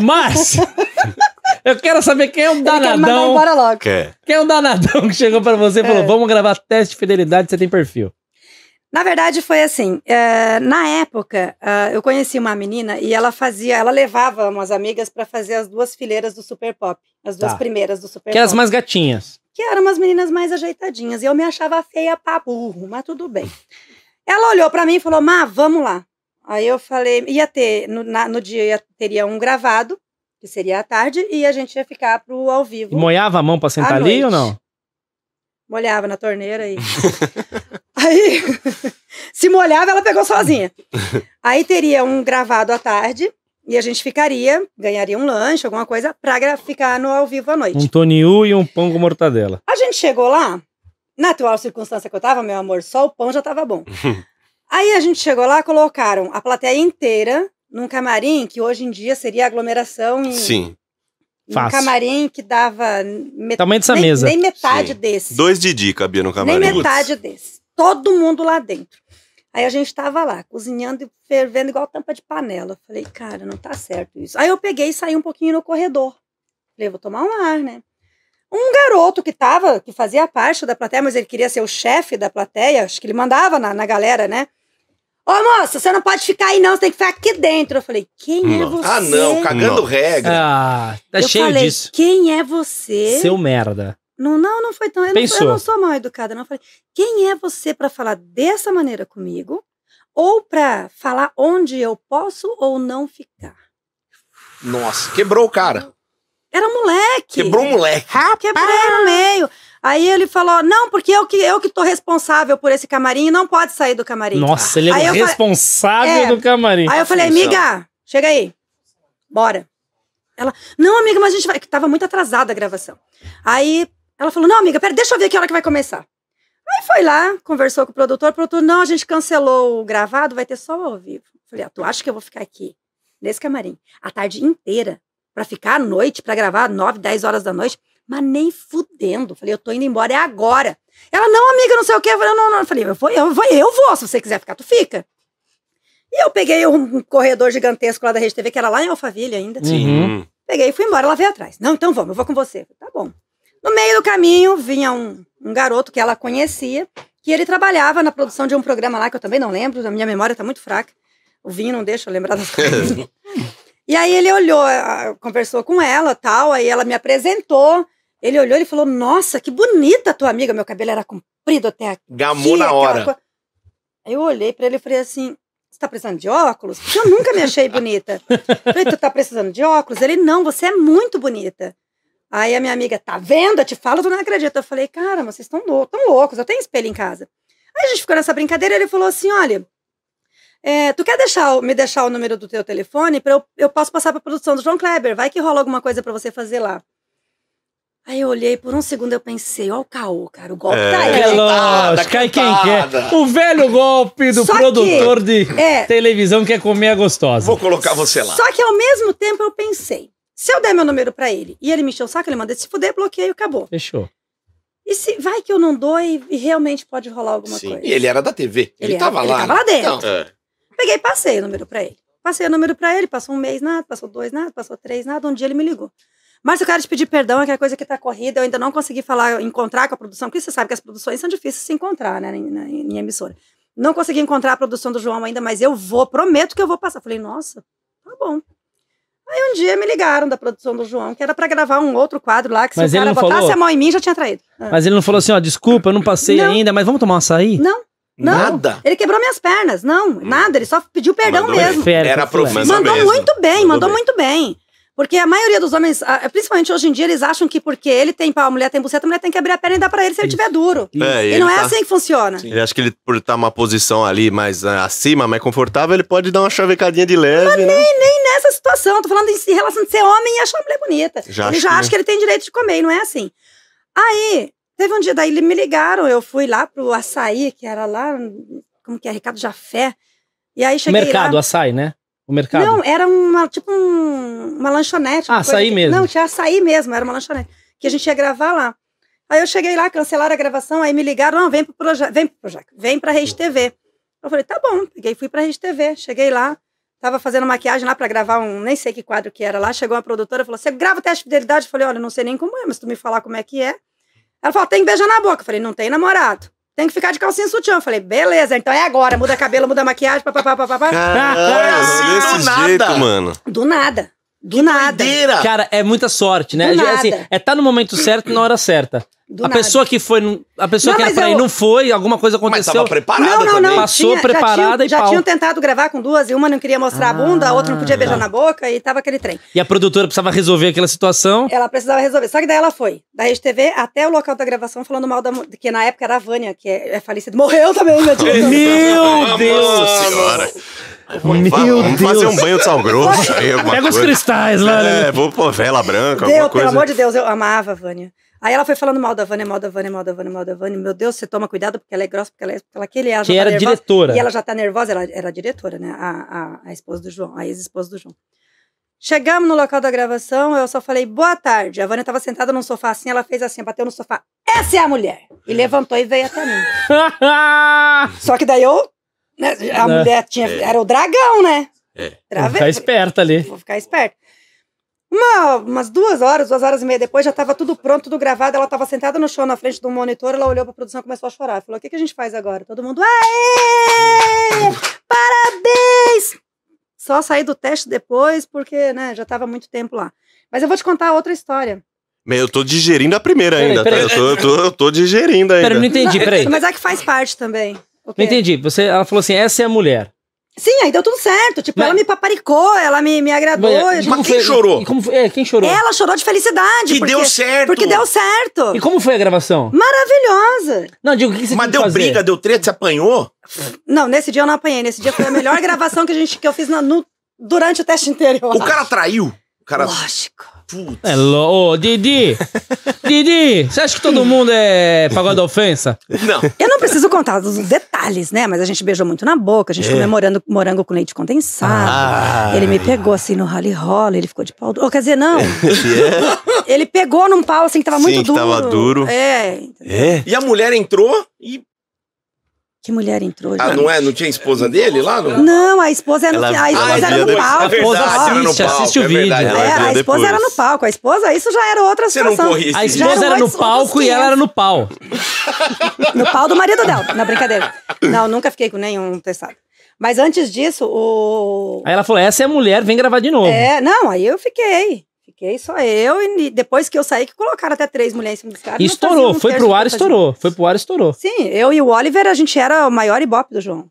Mas. Eu quero saber quem é um danadão. quer logo. Quer. Quem é um danadão que chegou para você e falou: é. vamos gravar teste de fidelidade, você tem perfil. Na verdade, foi assim. Uh, na época, uh, eu conheci uma menina e ela fazia, ela levava umas amigas para fazer as duas fileiras do Super Pop, as duas tá. primeiras do Super que Pop. Que eram as mais gatinhas. Que eram umas meninas mais ajeitadinhas. E eu me achava feia pra burro, mas tudo bem. Ela olhou para mim e falou: Má, vamos lá. Aí eu falei, ia ter, no, na, no dia ia, teria um gravado que seria à tarde, e a gente ia ficar pro ao vivo. E moiava a mão para sentar ali ou não? Molhava na torneira e. aí, se molhava, ela pegou sozinha. Aí teria um gravado à tarde, e a gente ficaria, ganharia um lanche, alguma coisa, pra ficar no ao vivo à noite. Um toniu e um pão com mortadela. A gente chegou lá, na atual circunstância que eu tava, meu amor, só o pão já tava bom. Aí a gente chegou lá, colocaram a plateia inteira num camarim que hoje em dia seria aglomeração em, Sim. Um Fácil. camarim que dava. Met... Tamanho dessa nem, mesa. Nem metade Sim. desse. Dois dica cabia no camarim. Nem metade desse. Todo mundo lá dentro. Aí a gente estava lá, cozinhando e fervendo igual tampa de panela. Eu falei, cara, não tá certo isso. Aí eu peguei e saí um pouquinho no corredor. Falei, vou tomar um ar, né? Um garoto que tava, que fazia parte da plateia, mas ele queria ser o chefe da plateia, acho que ele mandava na, na galera, né? Ô, moça, você não pode ficar aí, não, você tem que ficar aqui dentro. Eu falei, quem não. é você? Ah, não, cagando não. regra. Ah, tá eu cheio falei, disso. Quem é você? Seu merda. Não, não, não foi tão. Eu, Pensou. Não, eu não sou mal educada, não. Eu falei, quem é você para falar dessa maneira comigo? Ou para falar onde eu posso ou não ficar? Nossa, quebrou o cara. Era um moleque. Quebrou o moleque. Rapaz. no meio. Aí ele falou: não, porque eu que, eu que tô responsável por esse camarim não pode sair do camarim. Nossa, ele é responsável falei, é. do camarim. Aí eu falei, amiga, chega aí. Bora. Ela, não, amiga, mas a gente vai. Que tava muito atrasada a gravação. Aí ela falou: não, amiga, pera, deixa eu ver que hora que vai começar. Aí foi lá, conversou com o produtor, o produtor, não, a gente cancelou o gravado, vai ter só ao vivo. Falei, ah, tu acha que eu vou ficar aqui, nesse camarim, a tarde inteira, para ficar à noite, para gravar 9, 10 horas da noite? Mas nem fudendo. Falei, eu tô indo embora, é agora. Ela, não, amiga, não sei o quê. Eu falei, não, não. Eu falei, eu vou, eu vou, eu vou. Se você quiser ficar, tu fica. E eu peguei um corredor gigantesco lá da Rede TV, que era lá em Alphaville ainda. Sim. Uhum. Peguei e fui embora, ela veio atrás. Não, então vamos, eu vou com você. Falei, tá bom. No meio do caminho vinha um, um garoto que ela conhecia, que ele trabalhava na produção de um programa lá, que eu também não lembro, a minha memória tá muito fraca. O vinho não deixa eu lembrar das coisas. e aí ele olhou, conversou com ela tal, aí ela me apresentou. Ele olhou e falou: Nossa, que bonita tua amiga. Meu cabelo era comprido até aqui. Gamou na hora. Co... Aí eu olhei para ele e falei assim: Você tá precisando de óculos? Porque eu nunca me achei bonita. falei: Tu tá precisando de óculos? Ele: Não, você é muito bonita. Aí a minha amiga: Tá vendo? Eu te falo, tu não acredita. Eu falei: Cara, vocês estão lou tão loucos. Eu tenho espelho em casa. Aí a gente ficou nessa brincadeira. Ele falou assim: Olha. É, tu quer deixar, me deixar o número do teu telefone? para eu, eu posso passar pra produção do João Kleber. Vai que rola alguma coisa para você fazer lá. Aí eu olhei, por um segundo eu pensei, ó o caô, cara, o golpe é. tá aí. É tá lógico, cai quem quer. O velho golpe do Só produtor que, de é, televisão que é comer a gostosa. Vou colocar você lá. Só que ao mesmo tempo eu pensei, se eu der meu número para ele e ele me encheu o saco, ele manda se fuder, bloqueio, acabou. Fechou. E se vai que eu não dou e, e realmente pode rolar alguma Sim. coisa. E ele era da TV, ele, ele tava era, lá. Ele tava né? lá dentro. Então, é. Peguei passei o número para ele. Passei o número para ele, passou um mês, nada, passou dois, nada, passou três, nada. Um dia ele me ligou. Mas eu quero te pedir perdão, é que a é coisa que está corrida, eu ainda não consegui falar, encontrar com a produção, porque você sabe que as produções são difíceis de se encontrar, né, em, em emissora. Não consegui encontrar a produção do João ainda, mas eu vou, prometo que eu vou passar. Falei, nossa, tá bom. Aí um dia me ligaram da produção do João, que era para gravar um outro quadro lá, que se o cara botasse falou... a mão em mim, já tinha traído. É. Mas ele não falou assim, ó, desculpa, eu não passei não. ainda, mas vamos tomar um açaí? Não. Não, nada. Ele quebrou minhas pernas. Não, hum. nada. Ele só pediu perdão mandou mesmo. Era tá profissional. Mandou mesmo. muito bem, mandou, mandou bem. muito bem. Porque a maioria dos homens, principalmente hoje em dia, eles acham que porque ele tem pau, a mulher tem buceta, a mulher tem que abrir a perna e dar pra ele se ele tiver duro. É, e, e não é tá assim que funciona. Sim. Ele acha que ele, por estar tá numa posição ali mais ah, acima, mais confortável, ele pode dar uma chavecadinha de leve. Mas né? nem, nem nessa situação. Tô falando em relação de ser homem e achar a mulher bonita. Já ele já que... acha é. que ele tem direito de comer, e não é assim. Aí, teve um dia, daí me ligaram, eu fui lá pro açaí, que era lá, como que é, Ricardo Jafé. E aí cheguei. Mercado, lá, açaí, né? O mercado? Não, era uma, tipo um, uma lanchonete. Ah, uma ah, açaí que, mesmo? Não, tinha açaí mesmo, era uma lanchonete. Que a gente ia gravar lá. Aí eu cheguei lá, cancelaram a gravação, aí me ligaram, não, vem pro projeto, vem pro projeto, vem pra Rede TV. Eu falei, tá bom, peguei fui pra Rede TV, cheguei lá, tava fazendo maquiagem lá para gravar um, nem sei que quadro que era lá, chegou uma produtora, falou, você grava o teste de fidelidade? Eu falei, olha, não sei nem como é, mas tu me falar como é que é. Ela falou, tem que na boca. Eu falei, não tem namorado tem que ficar de calcinha sutiã. Eu falei, beleza, então é agora. Muda cabelo, muda maquiagem, papapá, papapá. Caralho, assim, do nada. jeito, mano. Do nada. Do que nada. Doideira. Cara, é muita sorte, né? Do assim, nada. Assim, é tá no momento certo na hora certa. Do a nada. pessoa que foi. A pessoa não, que era pra eu... ir não foi, alguma coisa aconteceu. Mas tava preparada não, não, também. Não, Passou tinha, preparada já e pau. Já tinham tentado gravar com duas e uma não queria mostrar ah, a bunda, a outra não podia beijar tá. na boca e tava aquele trem. E a produtora precisava resolver aquela situação? Ela precisava resolver. Só que daí ela foi. Da Rede TV até o local da gravação falando mal da. Que na época era a Vânia, que é, é falecida. Morreu também, meu Deus! meu Deus! Nossa senhora! Meu vá, vamos Deus. fazer um banho de sal grosso aí, Pega coisa. os cristais lá. Né? É, vou pôr vela branca, Deu, alguma coisa. Pelo amor de Deus, eu amava a Vânia. Aí ela foi falando mal da Vânia, mal da Vânia, mal da Vânia, mal da Vânia. Meu Deus, você toma cuidado porque ela é grossa, porque ela é porque ela é aquele. Ela que tá era nervosa, diretora. E ela já tá nervosa, ela era diretora, né? A, a, a esposa do João, a ex-esposa do João. Chegamos no local da gravação, eu só falei boa tarde. A Vânia tava sentada num sofá assim, ela fez assim, bateu no sofá. Essa é a mulher! E levantou e veio até mim. só que daí eu. Né, a é. mulher tinha. É. Era o dragão, né? É. Vou ficar esperta ali. Vou ficar esperta. Uma, umas duas horas, duas horas e meia depois, já estava tudo pronto, tudo gravado. Ela estava sentada no chão na frente do monitor, ela olhou para a produção e começou a chorar. Falou: O que, que a gente faz agora? Todo mundo, aê! Parabéns! Só saí do teste depois, porque né, já estava muito tempo lá. Mas eu vou te contar outra história. eu tô digerindo a primeira peraí, ainda, tá? peraí. Tá? Eu, tô, eu, tô, eu tô digerindo ainda. Peraí, não entendi, peraí. Mas é que faz parte também. Não entendi. Você, ela falou assim: essa é a mulher. Sim, aí deu tudo certo. Tipo, Mas- ela me paparicou, ela me, me agradou. Mas tipo, quem chorou? e como foi- é, quem chorou? Ela chorou de felicidade. Que porque, deu certo. Porque deu certo. E como foi a gravação? Maravilhosa. Não, digo, o que, que você Mas deu fazer? briga, deu treta, você apanhou? Não, nesse dia eu não apanhei. Nesse dia foi a melhor gravação que, a gente, que eu fiz na- no, durante o teste inteiro. O cara traiu. O cara. Lógico. Putz. É, lo... Didi! Didi, você acha que todo mundo é pagode da ofensa? Não. Eu não preciso contar os detalhes, né? Mas a gente beijou muito na boca, a gente é. comemorando morango com leite condensado. Ah. Ele me pegou assim no rally rola, ele ficou de pau duro. Oh, quer dizer, não. É, é. Ele pegou num pau assim que tava Sim, muito duro. Que tava duro. É. é. E a mulher entrou e que mulher entrou Ah, não é? Não tinha esposa dele lá? Não, não a esposa, era no, ela, a esposa era no palco. A esposa é Assiste o é vídeo. é, a esposa era no palco. A esposa, isso já era outra situação. Você não corria A esposa era, no palco e ela era no pau. no pau do marido dela. Na brincadeira. Não, nunca fiquei com nenhum testado. Mas antes disso, o. Aí ela falou: essa é a mulher, vem gravar de novo. É, não, aí eu fiquei. Fiquei só eu e depois que eu saí que colocaram até três mulheres em cima dos caras. E estourou, foi pro ar, estourou. Foi pro ar, estourou. Sim, eu e o Oliver, a gente era o maior ibope do João.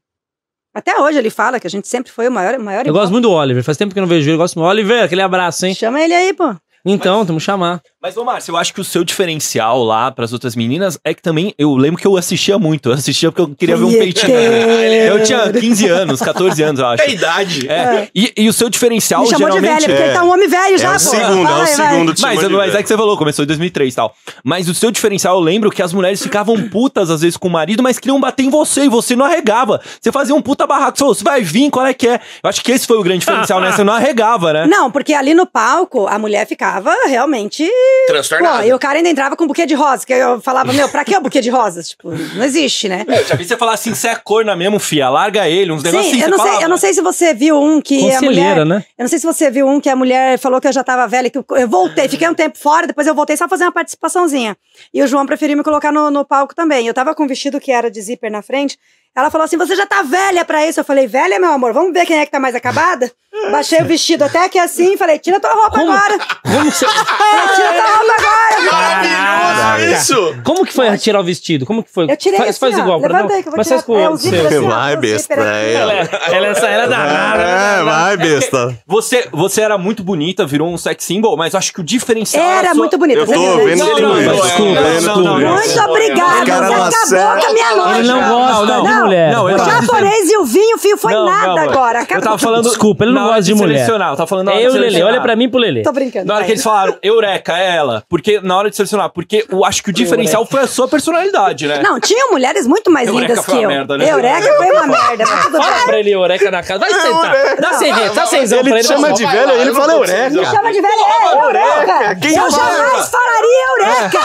Até hoje ele fala que a gente sempre foi o maior, maior Eu gosto muito do Oliver, faz tempo que eu não vejo ele, eu gosto do Oliver, aquele abraço, hein? Chama ele aí, pô. Então, temos chamar. Mas, ô Márcio, eu acho que o seu diferencial lá para as outras meninas é que também eu lembro que eu assistia muito. Eu assistia porque eu queria ver um peitinho. Eu tinha 15 anos, 14 anos, eu acho. É a idade. É. E, e, o seu diferencial Me chamou geralmente. De velho, porque é. ele tá um homem velho é já, é o pô. Segundo, vai, é o segundo, Mas, mas é que você falou, começou em 2003 e tal. Mas o seu diferencial, eu lembro que as mulheres ficavam putas às vezes com o marido, mas queriam bater em você e você não arregava. Você fazia um puta barraco, você falou, você vai vir, qual é que é? Eu acho que esse foi o grande diferencial, né? Ah, ah. Você não arregava, né? Não, porque ali no palco a mulher ficava realmente Transtornado. Pô, e o cara ainda entrava com um buquê de rosa, que eu falava, meu, pra que o um buquê de rosas? Tipo, não existe, né? É, eu já vi você falar assim, se é corna mesmo, fia, larga ele, uns negocinhos. Sim, assim, Eu não, sei, eu não sei se você viu um que é a mulher... né? Eu não sei se você viu um que a é mulher falou que eu já tava velha, que eu voltei, fiquei um tempo fora, depois eu voltei só fazer uma participaçãozinha. E o João preferiu me colocar no, no palco também. Eu tava com um vestido que era de zíper na frente, ela falou assim: você já tá velha pra isso. Eu falei, velha, meu amor, vamos ver quem é que tá mais acabada? Baixei o vestido até aqui assim falei, tira tua roupa como? agora. Como você... tira tua roupa agora. Maravilhoso isso. Como que foi tirar o vestido? Como que foi? Eu tirei Faz, assim, faz igual, Levantei não. que eu vou Mas tirar. Mas é, o zíper assim, Vai, besta. É, ela, ela, essa, ela é danada. É, vai, besta. Você, você era muito bonita, virou um sex symbol, mas acho que o diferencial... Era sua... muito bonita. Eu tô vendo ele Desculpa, desculpa. Muito obrigada. Você acabou com a minha loja. Ele não gosta. Não, mulher. Não, eu o japonês e o vinho, fio, foi não, nada agora. Acabou. Eu tava falando... Desculpa, ele não gosta de, de mulher. Selecionar, eu tava falando eu, de Lele, olha pra mim pro Lele. Tô brincando. Na hora que eles falaram, Eureka, é ela. Porque, na hora de selecionar, porque eu acho que o diferencial foi a sua personalidade, né? Não, tinham mulheres muito mais Eureka lindas que eu. Merda, né? Eureka foi uma merda, Fala pra ele Eureka na casa. Vai não, sentar. Né? Não, dá sem reta, dá seisão pra ele. Ele chama de velha, ele fala Eureka. Ele chama de velha, é Eureka. Quem eu jamais falaria Eureka.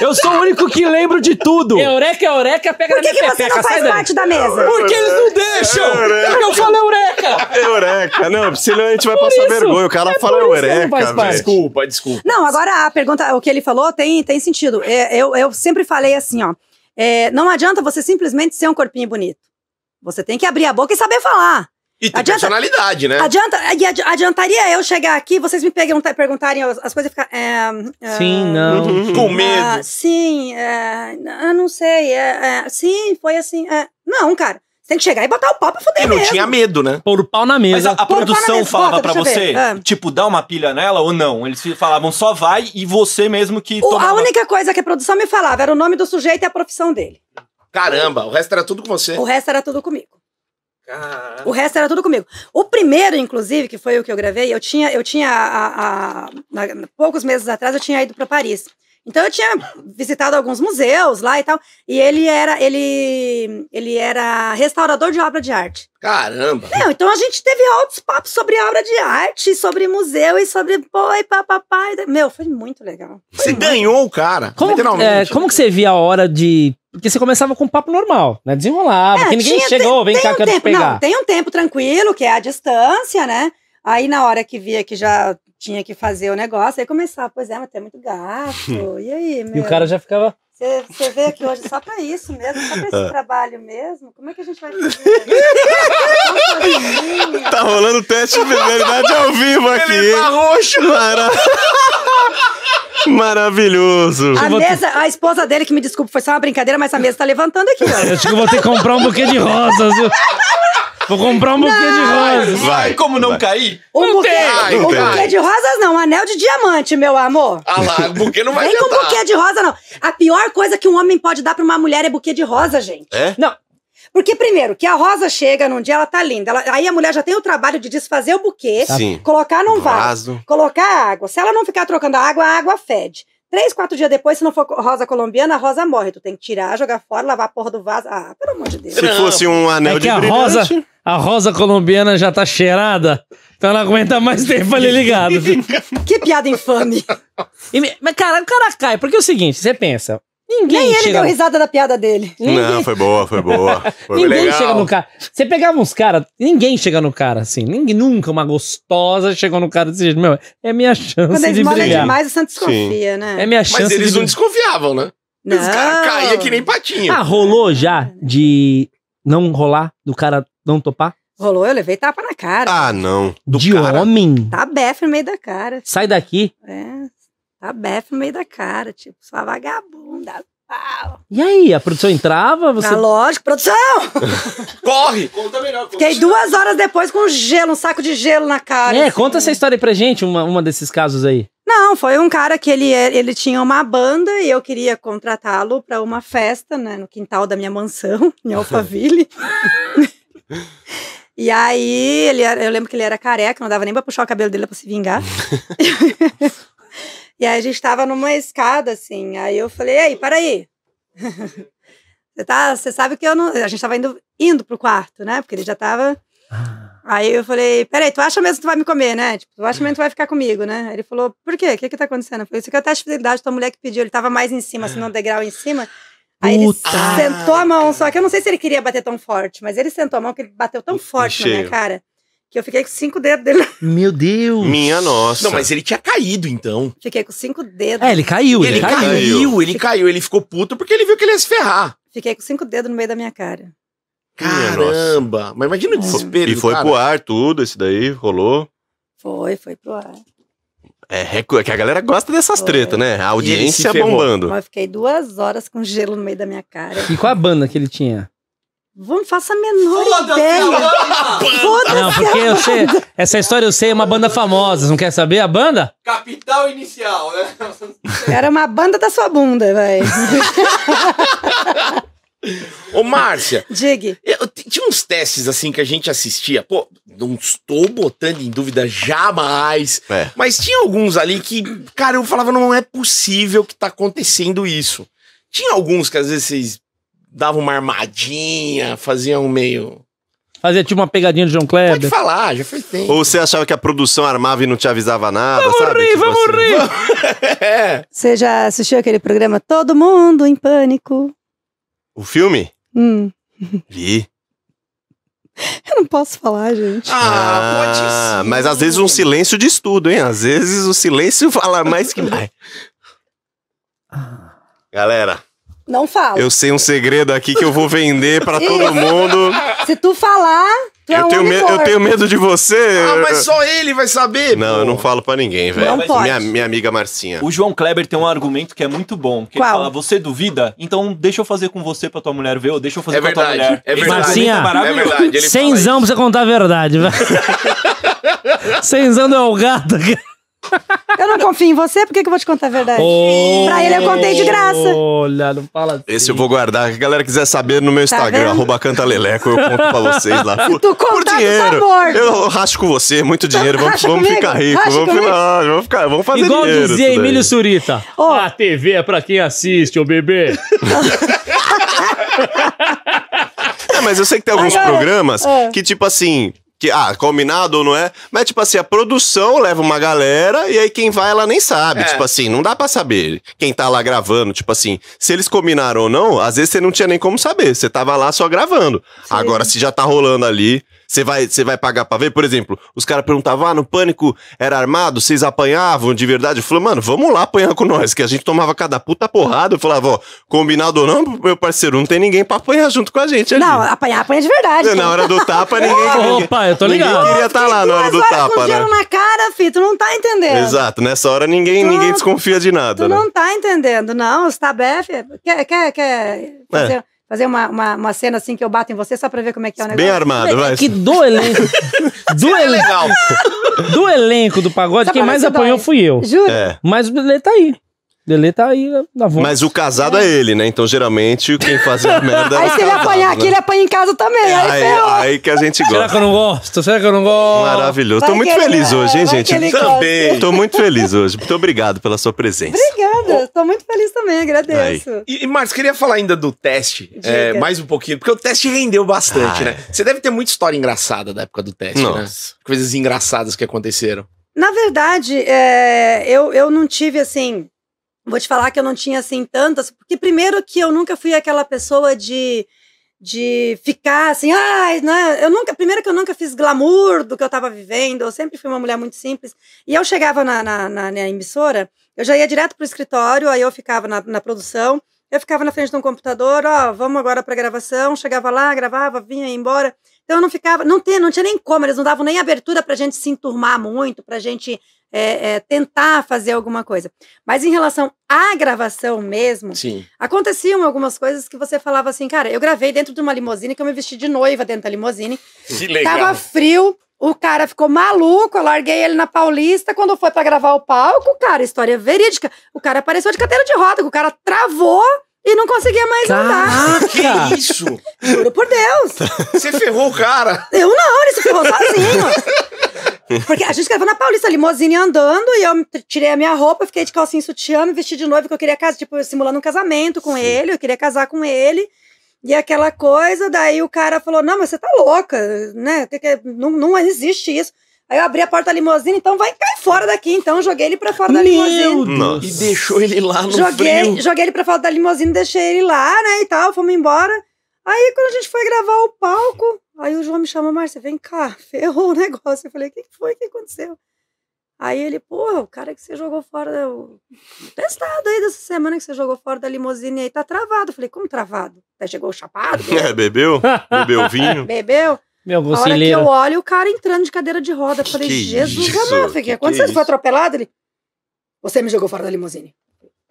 Eu sou o único que lembro de tudo. Eureka, Eureka, pega na minha pepeca, sai daí da é mesa. Porque eles não deixam! É eureka. Eu falei é eureka! Eureka! Não, senão a gente vai por passar isso. vergonha. O cara é fala eureka. Desculpa, desculpa. Não, agora a pergunta, o que ele falou tem, tem sentido. eu, eu sempre falei assim, ó. É, não adianta você simplesmente ser um corpinho bonito. Você tem que abrir a boca e saber falar. E tem adianta, personalidade, né? Adianta, adi adiantaria eu chegar aqui, vocês me perguntar, perguntarem as coisas e ficar. É, sim, não. Com medo. Ah, sim, eu não sei. sim, foi assim. É, não, cara. Você tem que chegar e botar o pau pra foder Eu não mesmo. tinha medo, né? Pôr o pau na mesa. Mas a, a produção mesa, falava para pra você, ah. tipo, dá uma pilha nela ou não? Eles falavam só vai e você mesmo que O- tomava. a única coisa que a produção me falava era o nome do sujeito e a profissão dele. Caramba, o resto era tudo com você. O resto era tudo comigo. O resto era tudo comigo. O primeiro, inclusive, que foi o que eu gravei, eu tinha, eu tinha a- a- poucos meses atrás, eu tinha ido para Paris. Então eu tinha visitado alguns museus lá e tal, e ele era ele ele era restaurador de obra de arte. Caramba. Não, então a gente teve altos papos sobre obra de arte, sobre museu e sobre pô e papapá. Meu, foi muito legal. Foi você muito... ganhou o cara. Como, é, como que você via a hora de porque você começava com um papo normal, né? Desenrolava, é, que ninguém tinha, chegou, tem, vem tem cá, um quero tempo, te pegar. Não, tem um tempo tranquilo, que é a distância, né? Aí, na hora que via que já tinha que fazer o negócio, aí começava, pois é, mas tem é muito gasto. E aí, meu? E o cara já ficava. Você veio aqui hoje só pra isso mesmo, só pra esse é. trabalho mesmo? Como é que a gente vai fazer? tá rolando teste de verdade ao vivo aqui. Ele tá roxo. cara. Maravilhoso. A mesa, a esposa dele, que me desculpa, foi só uma brincadeira, mas a mesa tá levantando aqui. Ó. Eu acho que vou ter que comprar um buquê de rosas. Vou comprar um buquê não, de rosas. Vai. Como não cair? Um buquê, Um buquê de rosas não, anel de diamante, meu amor. Ah lá, o buquê não vai Vem Nem com buquê de rosa, não. A pior coisa que um homem pode dar pra uma mulher é buquê de rosa, gente. É? Não. Porque, primeiro, que a rosa chega num dia, ela tá linda. Ela, aí a mulher já tem o trabalho de desfazer o buquê, Sim. colocar num vaso, vaso, colocar água. Se ela não ficar trocando a água, a água fede. Três, quatro dias depois, se não for rosa colombiana, a rosa morre. Tu tem que tirar, jogar fora, lavar a porra do vaso. Ah, pelo amor de Deus. Se fosse um anel é de brilhante... Rosa a rosa colombiana já tá cheirada. Então ela aguenta mais tempo ali ligado. que piada infame. E, mas, cara, o cara cai, porque é o seguinte, você pensa. Ninguém Nem ele deu risada da piada dele. Ninguém... Não, foi boa, foi boa. Foi ninguém legal. chega no cara. Você pegava uns caras, ninguém chega no cara assim. Ninguém, nunca uma gostosa chegou no cara desse jeito. Meu, é minha chance Quando de brigar. Quando demais, o Santos desconfia, Sim. né? É minha chance Mas eles de... não desconfiavam, né? Não. Os caras caíam que nem patinho. Ah, rolou já de não rolar do cara não topar? Rolou, eu levei tapa na cara. Ah, não. Do de cara? homem? Tá befe no meio da cara. Sai daqui. É, tá befe no meio da cara, tipo, sua vagabunda. E aí, a produção entrava? Ah, você... Ah, lógico, produção! Corre! Conta melhor. Conta. Fiquei duas horas depois com gelo, um saco de gelo na cara. É, assim. conta essa história aí pra gente, uma, uma desses casos aí. Não, foi um cara que ele, é, ele tinha uma banda e eu queria contratá-lo para uma festa, né, no quintal da minha mansão, em Alphaville. E aí, ele era, eu lembro que ele era careca, não dava nem pra puxar o cabelo dele pra se vingar. e aí a gente tava numa escada, assim. Aí eu falei, ei, para aí. Você, tá, você sabe que eu não. A gente tava indo, indo pro quarto, né? Porque ele já tava. Ah. Aí eu falei, peraí, tu acha mesmo que tu vai me comer, né? Tipo, tu acha mesmo que tu vai ficar comigo, né? Aí ele falou, por quê? O que que tá acontecendo? Eu falei, isso aqui é o teste de fidelidade, tua mulher que pediu. Ele tava mais em cima, assim, no degrau em cima. Aí ele Puta. sentou a mão, só que eu não sei se ele queria bater tão forte, mas ele sentou a mão que ele bateu tão forte Encheu. na minha cara que eu fiquei com cinco dedos dele. Meu Deus! Minha nossa. Não, mas ele tinha caído, então. Fiquei com cinco dedos. É, ele caiu, ele, ele caiu. caiu. Ele caiu, ele ficou puto porque ele viu que ele ia se ferrar. Fiquei com cinco dedos no meio da minha cara. Caramba! Mas imagina o é. desespero. E foi cara. pro ar tudo, esse daí rolou. Foi, foi pro ar. É, é, que a galera gosta dessas tretas, né? A audiência bombando. Mas fiquei duas horas com gelo no meio da minha cara. E qual a banda que ele tinha? Vamos, faça a menor Foda ideia. Foda-se não, porque eu sei, essa história eu sei, é uma banda famosa. Não quer saber a banda? Capital Inicial, né? Era uma banda da sua bunda, velho. Ô, Márcia. Diga. Eu, tinha uns testes assim que a gente assistia. Pô, não estou botando em dúvida jamais. É. Mas tinha alguns ali que, cara, eu falava, não é possível que tá acontecendo isso. Tinha alguns que às vezes vocês davam uma armadinha, faziam meio. Fazia tipo uma pegadinha de João Kleber. Pode falar, já foi. tempo. Ou você achava que a produção armava e não te avisava nada, vamos sabe? Rir, tipo vamos assim. rir, vamos rir! É. Você já assistiu aquele programa Todo Mundo em Pânico? O filme? Hum. Vi. Eu não posso falar, gente. Ah, ah mas às vezes um silêncio diz tudo, hein? Às vezes o silêncio fala mais que mais. Ah. Galera, não fala. Eu sei um segredo aqui que eu vou vender para todo mundo. Se tu falar, tu é eu, é tenho me- eu tenho medo de você. Ah, mas só ele vai saber. Não, pô. eu não falo para ninguém, velho. Não pode. Minha, minha amiga Marcinha. O João Kleber tem um argumento que é muito bom. Que Qual? ele fala, você duvida? Então deixa eu fazer com você pra tua mulher ver, ou deixa eu fazer é com verdade, a tua mulher. É verdade. Marcinha, é maravilhoso. É verdade, Cenzão pra você contar a verdade. Cenzão é o gato, cara. Eu não confio em você, por que, eu vou te contar a verdade? Oh, pra ele eu contei de graça. Olha, não fala assim. Esse eu vou guardar. Se a galera quiser saber no meu tá Instagram, arroba cantaleleco, eu conto pra vocês lá. Por, tu por tá dinheiro. Eu racho com você, muito tá dinheiro. Vamos, vamos ficar rico. vamos, ah, vamos, ficar, vamos fazer Igual dinheiro. Igual dizia Emílio Surita: oh. a TV é pra quem assiste, ô bebê. é, mas eu sei que tem alguns Agora, programas é. que, tipo assim, que, ah, combinado ou não é? Mas, tipo assim, a produção leva uma galera e aí quem vai ela nem sabe. É. Tipo assim, não dá para saber quem tá lá gravando. Tipo assim, se eles combinaram ou não, às vezes você não tinha nem como saber. Você tava lá só gravando. Sim. Agora, se já tá rolando ali, você vai, vai pagar pra ver? Por exemplo, os caras perguntavam, ah, no pânico era armado, vocês apanhavam de verdade? Eu falei, mano, vamos lá apanhar com nós, que a gente tomava cada puta porrada. Eu falava, ó, combinado ou não, meu parceiro, não tem ninguém pra apanhar junto com a gente ali. Não, apanhar, apanha de verdade. Na hora do tapa, ninguém. ninguém Opa, eu tô ligado. Ninguém queria estar tá lá na hora do tapa, com né? dinheiro na cara, fi, tu não tá entendendo. Exato, nessa hora ninguém, tu ninguém desconfia de nada. Tu né? não tá entendendo, não. Os tabef, quer, quer, quer é. fazer... Fazer uma, uma, uma, cena assim que eu bato em você só pra ver como é que é o negócio. Bem armado, vai. Que do elenco. do é elenco. do elenco do pagode, quem mais apanhou dói. fui eu. Juro. É. Mas ele tá aí. Lele tá aí né, na volta. Mas o casado é. é. ele, né? Então geralmente quem faz a merda. É aí se ele apanhar né? aqui, ele apanha em casa também. É, aí, aí, aí, que a gente gosta. Será que eu não gosto? Será que eu não gosto? Maravilhoso. Vai Tô muito feliz ele, é, hoje, hein, gente? Também. Gosta. Tô muito feliz hoje. Muito obrigado pela sua presença. Obrigada. Oh. Tô muito feliz também, agradeço. Aí. E, e Marcos, queria falar ainda do teste, é, mais um pouquinho, porque o teste rendeu bastante, né? Ah, é. Você deve ter muita história engraçada da época do teste, né? Nossa. né? Coisas engraçadas que aconteceram. Na verdade, eu, eu não tive assim Vou te falar que eu não tinha assim tantas, porque primeiro que eu nunca fui aquela pessoa de de ficar assim, ai, ah, né? Eu nunca, primeiro que eu nunca fiz glamour do que eu estava vivendo, eu sempre fui uma mulher muito simples. E eu chegava na, na, na, na emissora, eu já ia direto pro escritório, aí eu ficava na, na produção, eu ficava na frente de um computador, ó, oh, vamos agora pra gravação, chegava lá, gravava, vinha ia embora. Então eu não ficava, não tinha, não tinha nem como, eles não davam nem abertura pra gente se enturmar muito, pra gente é, é, tentar fazer alguma coisa. Mas em relação à gravação mesmo, Sim. aconteciam algumas coisas que você falava assim, cara, eu gravei dentro de uma limusine que eu me vesti de noiva dentro da limusine. Que legal. Tava frio, o cara ficou maluco, eu larguei ele na Paulista. Quando foi para gravar o palco, cara, história verídica. O cara apareceu de cadeira de roda, o cara travou e não conseguia mais Caraca. andar. Que isso? Juro por Deus. Você ferrou o cara. Eu não, ele se ferrou sozinho. Porque a gente estava na Paulista, limousine andando, e eu tirei a minha roupa, fiquei de calcinha sutiã, me vesti de noivo, porque eu queria casar, tipo, simulando um casamento com Sim. ele, eu queria casar com ele. E aquela coisa, daí o cara falou: Não, mas você tá louca, né? É, não, não existe isso. Aí eu abri a porta da limousine, então vai cair fora daqui. Então eu joguei ele pra fora Meu da limusine. E deixou ele lá no joguei, frio. Joguei ele pra fora da limousine, deixei ele lá, né, e tal, fomos embora. Aí quando a gente foi gravar o palco, Aí o João me chama, Márcia, vem cá, ferrou o negócio. Eu falei, o que foi o que aconteceu? Aí ele, porra, o cara que você jogou fora, o testado aí dessa semana que você jogou fora da limusine aí, tá travado. Eu falei, como travado? Até tá, chegou chapado? É, bebeu? Bebeu vinho? Bebeu? Meu gocileiro. A que eu olho, o cara entrando de cadeira de roda. Eu falei, que é Jesus isso? amado, o que aconteceu? É você foi atropelado? Ele, você me jogou fora da limusine.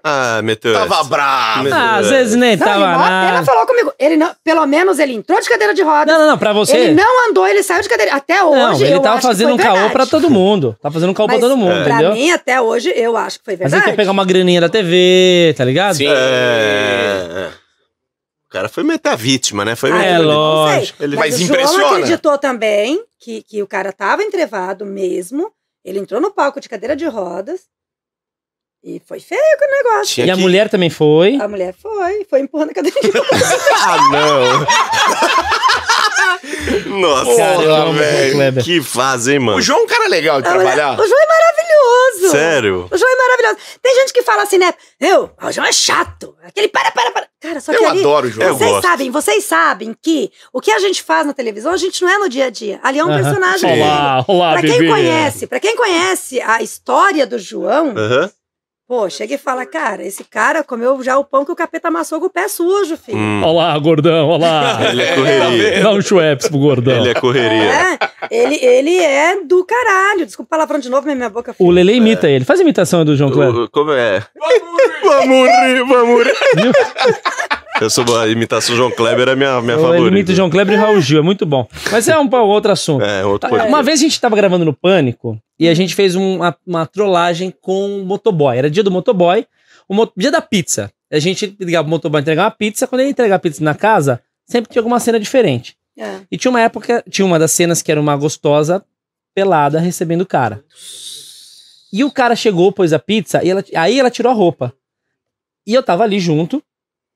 Ah, meteu. Tava bravo. Meteoro. Ah, às vezes nem não, tava ele, Ela falou comigo. Ele não, pelo menos ele entrou de cadeira de rodas. Não, não, não, pra você. Ele não andou, ele saiu de cadeira. Até hoje. Não, ele eu tava fazendo um caô pra todo mundo. Tava fazendo um caô Mas, pra todo mundo, é. entendeu? Pra mim, até hoje, eu acho que foi verdade. Mas ele quer pegar uma graninha da TV, tá ligado? Sim. É... O cara foi vítima, né? Foi ah, é, lógico. Ele, Mas, Mas impressiona. O João acreditou também que, que o cara tava entrevado mesmo. Ele entrou no palco de cadeira de rodas. E foi feio o negócio. Tinha e a mulher também foi. A mulher foi, foi empurrando a cadeira. Ah, não. Nossa, Cara, velho. Que fase, hein, mano? O João é um cara legal de A mulher- trabalhar. O João é maravilhoso. Sério? O João é maravilhoso. Tem gente que fala assim, né? Eu, o João é chato. Aquele para, para, para. Cara, só que Eu ali, adoro o João. Vocês gosto. sabem, vocês sabem que o que a gente faz na televisão, a gente não é no dia a dia. Ali é um Aham. personagem. Olá, olá, Pra quem bebê. conhece, para quem conhece a história do João, Aham. Pô, chega e fala, cara, esse cara comeu já o pão que o capeta amassou com o pé sujo, filho. Hum. Olha lá, gordão, olha lá. ele é, é correria. Tá Dá um chueps pro gordão. Ele é correria. É, ele, ele é do caralho. Desculpa o palavrão de novo, mas minha boca... Filho. O Lele imita é. ele. Faz imitação do João Cléber. Como é? Vamos rir, vamos rir. Vamos rir. Eu sou a imitação do João Kleber, é minha, minha eu favorita. Eu imito João Kleber e Raul Gil, é muito bom. Mas é um, outro assunto. É, outro tá, Uma vez a gente estava gravando no Pânico e a gente fez uma, uma trollagem com o motoboy. Era dia do motoboy, o dia da pizza. A gente ligava o motoboy entregar uma pizza. Quando ele entregava a pizza na casa, sempre tinha alguma cena diferente. É. E tinha uma época, tinha uma das cenas que era uma gostosa pelada recebendo o cara. E o cara chegou, pôs a pizza, e ela, aí ela tirou a roupa. E eu tava ali junto,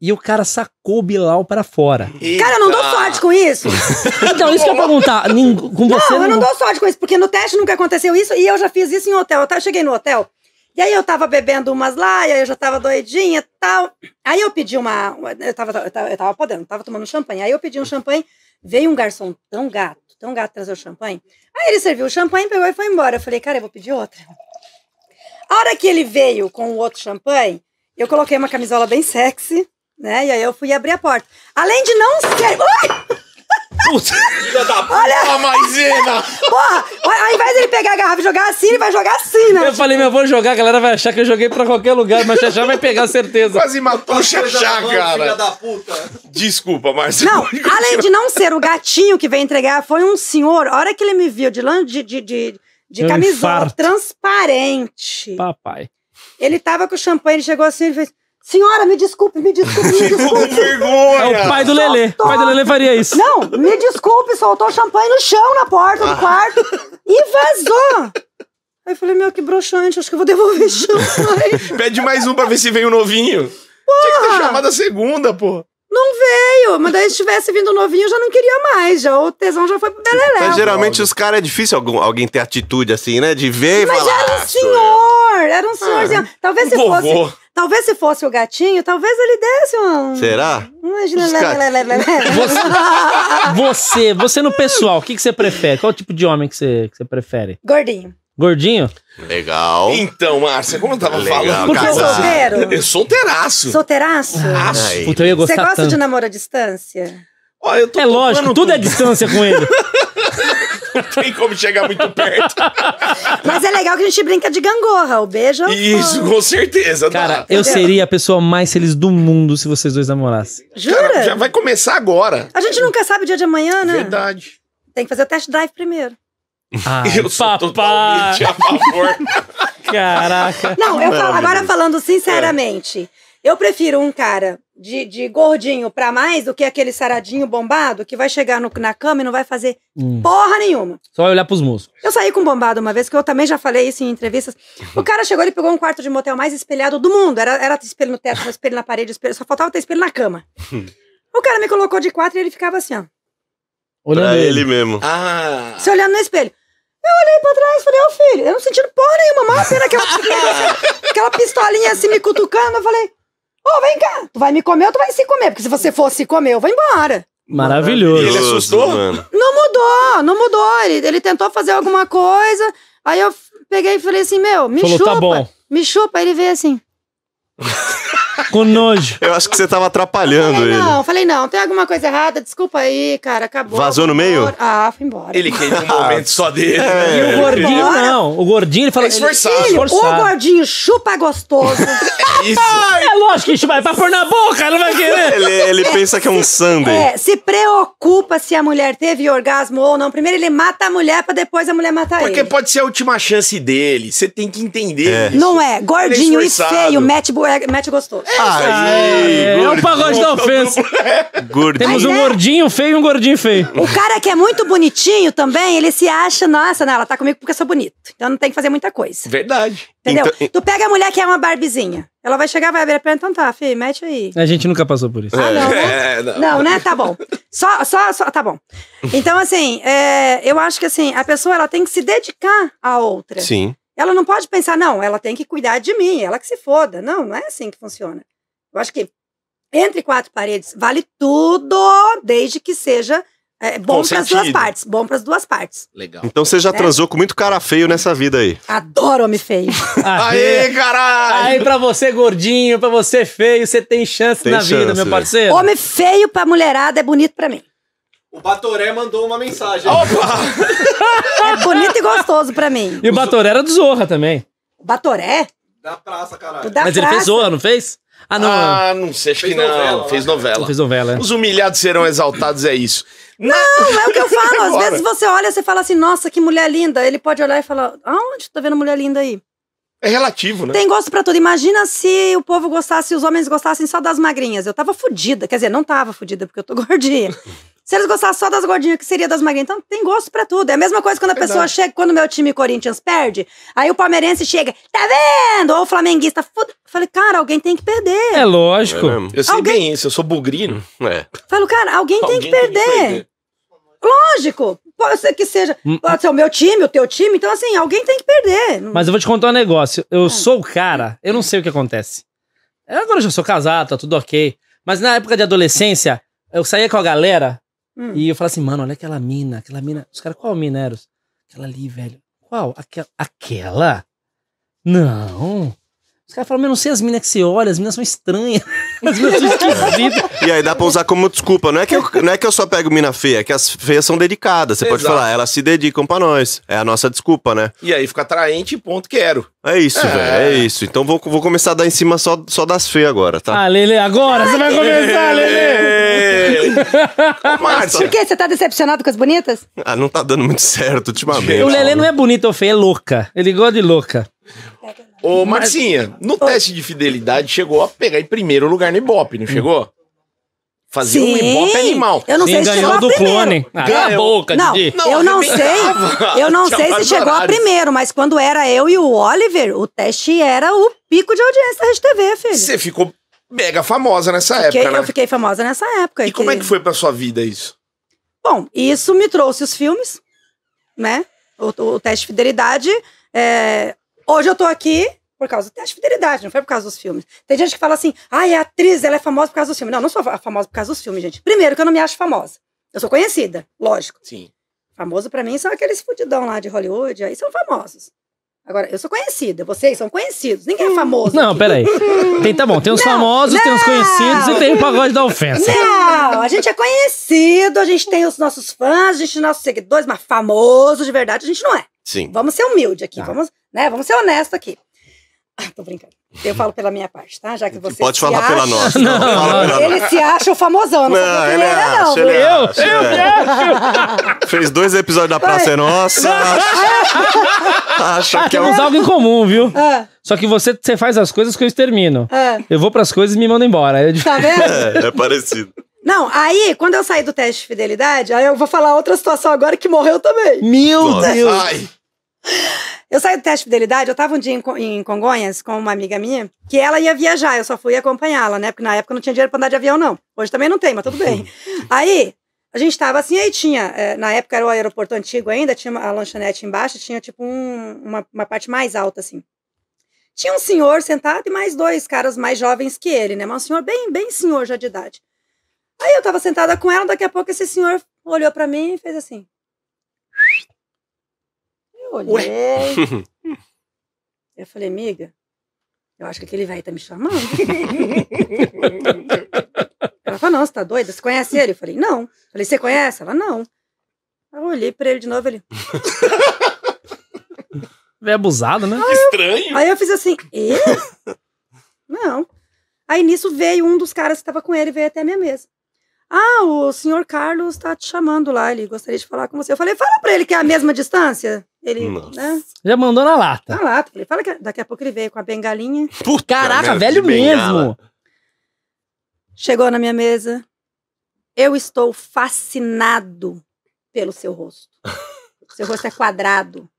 e o cara sacou o Bilal para fora. Eita. Cara, eu não dou sorte com isso. então, isso que eu ia perguntar. Com você, não, eu não dou sorte com isso, porque no teste nunca aconteceu isso e eu já fiz isso em hotel. Eu cheguei no hotel, e aí eu tava bebendo umas lá, e aí eu já tava doidinha e tal. Aí eu pedi uma. Eu tava, eu tava, eu tava podendo, tava tomando champanhe. Aí eu pedi um champanhe, veio um garçom tão gato, tão gato trazer o champanhe. Aí ele serviu o champanhe, pegou e foi embora. Eu falei, cara, eu vou pedir outra. A hora que ele veio com o outro champanhe, eu coloquei uma camisola bem sexy. Né? E aí eu fui abrir a porta. Além de não ser. Ui! Puta, filha da puta, Olha... maisena! Porra, ao invés dele pegar a garrafa e jogar assim, ele vai jogar assim, né? Eu falei, meu, vou jogar, a galera vai achar que eu joguei pra qualquer lugar, mas Xaxá vai pegar, certeza. Quase matou o Xaxá, cara. Filha da puta. Desculpa, Marcelo. Não, além de não ser o gatinho que veio entregar, foi um senhor, a hora que ele me viu de, de, de, de, de camisola infarto. transparente. Papai. Ele tava com champanhe, ele chegou assim, ele fez... Senhora, me desculpe, me desculpe, me desculpe. vergonha. É o pai do Lelê. O pai do Lelê faria isso. Não, me desculpe, soltou champanhe no chão na porta do ah. quarto e vazou. Aí eu falei, meu, que broxante, acho que eu vou devolver champanhe. Pede mais um pra ver se vem o um novinho. Porra. Tinha que ter chamado a segunda, pô. Não veio, mas daí se tivesse vindo novinho eu já não queria mais, já o tesão já foi pro Belelé. Mas geralmente os caras é difícil algum, alguém ter atitude assim, né? De ver e Mas falar, era um ah, senhor, era um ah, senhorzinho. Ah, Talvez um se vovô. fosse Talvez se fosse o gatinho, talvez ele desse um. Será? Imagina. Você, você, você no pessoal, o que, que você prefere? Qual tipo de homem que você, que você prefere? Gordinho. Gordinho? Legal. Então, Márcia, como eu tava Legal, falando, Porque cara, eu sou solteiro. Eu solteiraço. Solteiraço? Raço. Puta, eu ia gostar Você gosta tanto. de namoro à distância? Ó, eu tô é lógico, tudo é distância com ele. não tem como chegar muito perto. Mas é legal que a gente brinca de gangorra, o beijo. É Isso, com certeza. Cara, dá. eu Entendeu? seria a pessoa mais feliz do mundo se vocês dois namorassem. Jura? Cara, já vai começar agora. A gente nunca sabe o dia de amanhã, né? Verdade. Tem que fazer o test drive primeiro. Ai, eu sou papai. totalmente a favor. Caraca. Não, eu falo, agora falando é. sinceramente, eu prefiro um cara de, de gordinho para mais do que aquele saradinho bombado que vai chegar no, na cama e não vai fazer hum. porra nenhuma. Só olhar pros músculos. Eu saí com bombado uma vez, que eu também já falei isso em entrevistas. O cara chegou, ele pegou um quarto de motel mais espelhado do mundo. Era, era espelho no teto, espelho na parede, espelho, só faltava ter espelho na cama. o cara me colocou de quatro e ele ficava assim, ó. Olhando pra ele. ele mesmo. Ah. Se olhando no espelho. Eu olhei pra trás e falei, ô oh, filho, eu não senti porra nenhuma, mal pena que eu aquela pistolinha assim me cutucando, eu falei, Ô, oh, vem cá! Tu vai me comer ou tu vai se comer? Porque se você for se comer, eu vou embora. Maravilhoso. Ele assustou? Mano. Não mudou, não mudou. Ele, ele tentou fazer alguma coisa. Aí eu peguei e falei assim: Meu, me Falou, tá chupa. Tá bom. Me chupa. Ele veio assim. Com nojo. Eu acho que você tava atrapalhando falei, ele. Não, falei, não, tem alguma coisa errada, desculpa aí, cara, acabou. Vazou no meio? Embora. Ah, foi embora. Ele queria um momento só ah, dele. É. Né? E o gordinho embora. não. O gordinho, ele fala... É esforçado. Ele, esforçado. o gordinho chupa gostoso. é isso. É lógico que chupa, é pra pôr na boca, ele vai querer. Ele, ele pensa que é um sundae. É, se preocupa se a mulher teve orgasmo ou não. Primeiro ele mata a mulher pra depois a mulher matar ele. Porque pode ser a última chance dele, você tem que entender é. Não é, gordinho e é feio, mete, mete gostoso. Ah, é, o pagode da ofensa. Gordinho. Temos um é- gordinho feio e um gordinho feio. O cara que é muito bonitinho também, ele se acha, nossa, não, ela tá comigo porque eu sou bonito. Então não tem que fazer muita coisa. Verdade. Entendeu? Então, tu pega a mulher que é uma barbezinha. Ela vai chegar, vai abrir a perna, então tá, filho, mete aí. A gente nunca passou por isso. Ah, não, né? É, é, não. não. né? Tá bom. Só, só, só tá bom. Então, assim, é, eu acho que assim, a pessoa ela tem que se dedicar à outra. Sim. Ela não pode pensar, não, ela tem que cuidar de mim, ela que se foda. Não, não é assim que funciona. Eu acho que entre quatro paredes vale tudo, desde que seja é, bom para as duas partes. Bom para as duas partes. Legal. Então você já né? transou com muito cara feio nessa vida aí. Adoro homem feio. Aê, caralho! Aí para você gordinho, para você feio, você tem chance tem na chance, vida, meu é. parceiro. Homem feio para mulherada é bonito para mim. O Batoré mandou uma mensagem. Opa! é bonito e gostoso pra mim. E o Batoré era do Zorra também. O Batoré? Da praça, caralho. Da Mas praça. ele fez Zorra, não fez? Ah, não. Ah, não sei, acho fez que não. Novela, fez né? novela. fez novela, é. Os humilhados serão exaltados, é isso. Não, é o que eu falo. Às vezes você olha, você fala assim, nossa, que mulher linda. Ele pode olhar e falar, aonde tá vendo mulher linda aí? É relativo, né? Tem gosto para tudo. Imagina se o povo gostasse, os homens gostassem só das magrinhas. Eu tava fodida. Quer dizer, não tava fodida, porque eu tô gordinha. Se eles gostassem só das gordinhas, que seria das magrinhas. Então tem gosto para tudo. É a mesma coisa quando a Verdade. pessoa chega, quando o meu time Corinthians perde, aí o palmeirense chega, tá vendo? Ou o flamenguista, foda. Falei, cara, alguém tem que perder. É lógico. É eu sei alguém... bem isso, eu sou bugrino. É. Falo, cara, alguém, alguém tem, que tem que perder. Lógico. Pode ser que seja. Hum. Pode ser o meu time, o teu time. Então, assim, alguém tem que perder. Mas eu vou te contar um negócio. Eu é. sou o cara, eu não sei o que acontece. Agora eu já sou casado, tá tudo ok. Mas na época de adolescência, eu saía com a galera Hum. E eu falo assim, mano, olha aquela mina, aquela mina. Os caras, qual mina, Eros? Aquela ali, velho. Qual? Aquela? Aquela? Não. Os caras falam, eu não sei as minas que você olha, as minas são estranhas. As minas são esquisitas. E aí dá pra usar como desculpa. Não é que eu, não é que eu só pego mina feia, é que as feias são dedicadas. Você Exato. pode falar, elas se dedicam pra nós. É a nossa desculpa, né? E aí fica atraente, ponto, quero. É isso, é. velho, é isso. Então vou, vou começar a dar em cima só, só das feias agora, tá? Ah, Lele, agora você vai começar, Lele! Márcia. Por quê? Você tá decepcionado com as bonitas? Ah, não tá dando muito certo ultimamente. O Lelê não é bonito ou feio, é louca. Ele gosta de louca. Ô, Marcinha, no teste de fidelidade chegou a pegar em primeiro lugar no Ibope, não hum. chegou? Fazia um Sim. Ibope animal. Eu não Sim, sei se chegou a do primeiro. clone. Ah, cala a boca, Não, Didi. eu não sei. Eu não sei se chegou a primeiro, mas quando era eu e o Oliver, o teste era o pico de audiência da TV filho. Você ficou mega famosa nessa fiquei, época, né? Eu fiquei famosa nessa época. E que... como é que foi pra sua vida isso? Bom, isso me trouxe os filmes, né? O, o teste de fidelidade. É... Hoje eu tô aqui por causa do teste de fidelidade, não foi por causa dos filmes. Tem gente que fala assim, ah, é atriz, ela é famosa por causa dos filmes. Não, não sou famosa por causa dos filmes, gente. Primeiro que eu não me acho famosa. Eu sou conhecida, lógico. Sim. Famoso para mim são aqueles fudidão lá de Hollywood, aí são famosos. Agora, eu sou conhecida, vocês são conhecidos. Ninguém é hum. famoso. Não, aqui. peraí. Tem, tá bom, tem uns não, famosos, não, tem uns conhecidos e tem o pagode da ofensa. Não, a gente é conhecido, a gente tem os nossos fãs, a gente tem nossos seguidores, mas famoso de verdade a gente não é. Sim. Vamos ser humilde aqui, tá. vamos, né, vamos ser honesto aqui. Ah, tô brincando. Eu falo pela minha parte, tá? Já que você. Pode falar acha... pela nossa. Não, não, ele se acha o famosão, não, não ele não. Ele é, eu, acha, eu, é. acho. Fez dois episódios da Praça é Nossa. acha que é temos é um... algo em comum, viu? Ah. Só que você, você faz as coisas que eu extermino. Ah. Eu vou pras coisas e me mando embora. É tá vendo? É, é parecido. Não, aí, quando eu saí do teste de fidelidade, aí eu vou falar outra situação agora que morreu também. Meu Deus! Ai. Eu saí do teste de fidelidade, eu estava um dia em Congonhas com uma amiga minha, que ela ia viajar, eu só fui acompanhá-la, né? Porque na época não tinha dinheiro para andar de avião, não. Hoje também não tem, mas tudo bem. Aí, a gente estava assim, aí tinha, é, na época era o aeroporto antigo ainda, tinha a lanchonete embaixo, tinha tipo um, uma, uma parte mais alta, assim. Tinha um senhor sentado e mais dois caras mais jovens que ele, né? Mas um senhor bem, bem senhor já de idade. Aí eu estava sentada com ela, daqui a pouco esse senhor olhou para mim e fez assim: olhei. eu falei, amiga, eu acho que aquele velho tá me chamando. Ela falou, não, você tá doida? Você conhece ele? Eu falei, não. Eu falei, você conhece? Ela, não. Eu olhei pra ele de novo, ele... É abusado, né? Aí eu, Estranho. Aí eu fiz assim, e? Não. Aí nisso veio um dos caras que tava com ele, veio até a minha mesa. Ah, o senhor Carlos está te chamando lá, ele gostaria de falar com você. Eu falei, fala para ele que é a mesma distância. Ele, né? Nossa. né? Já mandou na lata. Na lata. Falei, fala que daqui a pouco ele veio com a bengalinha. Puta, Caraca, velho mesmo. Chegou na minha mesa. Eu estou fascinado pelo seu rosto. seu rosto é quadrado.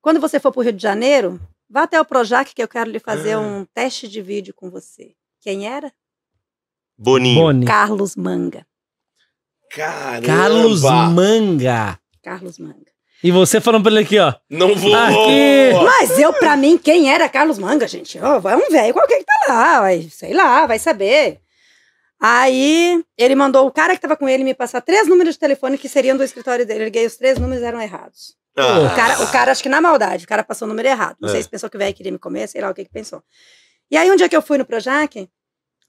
Quando você for para o Rio de Janeiro, vá até o Projac que eu quero lhe fazer ah. um teste de vídeo com você. Quem era? Boninho. Boni. Carlos Manga. Caramba. Carlos Manga. Carlos Manga. E você falando pra ele aqui, ó. Não vou. Aqui. Mas eu, pra mim, quem era Carlos Manga, gente? Ó, oh, é um velho qualquer que tá lá, vai, sei lá, vai saber. Aí ele mandou o cara que tava com ele me passar três números de telefone que seriam do escritório dele. Eu liguei os três números eram errados. Ah. O, cara, o cara, acho que na maldade, o cara passou o número errado. Não é. sei se pensou que o velho queria me comer, sei lá o que que pensou. E aí um dia que eu fui no Projac,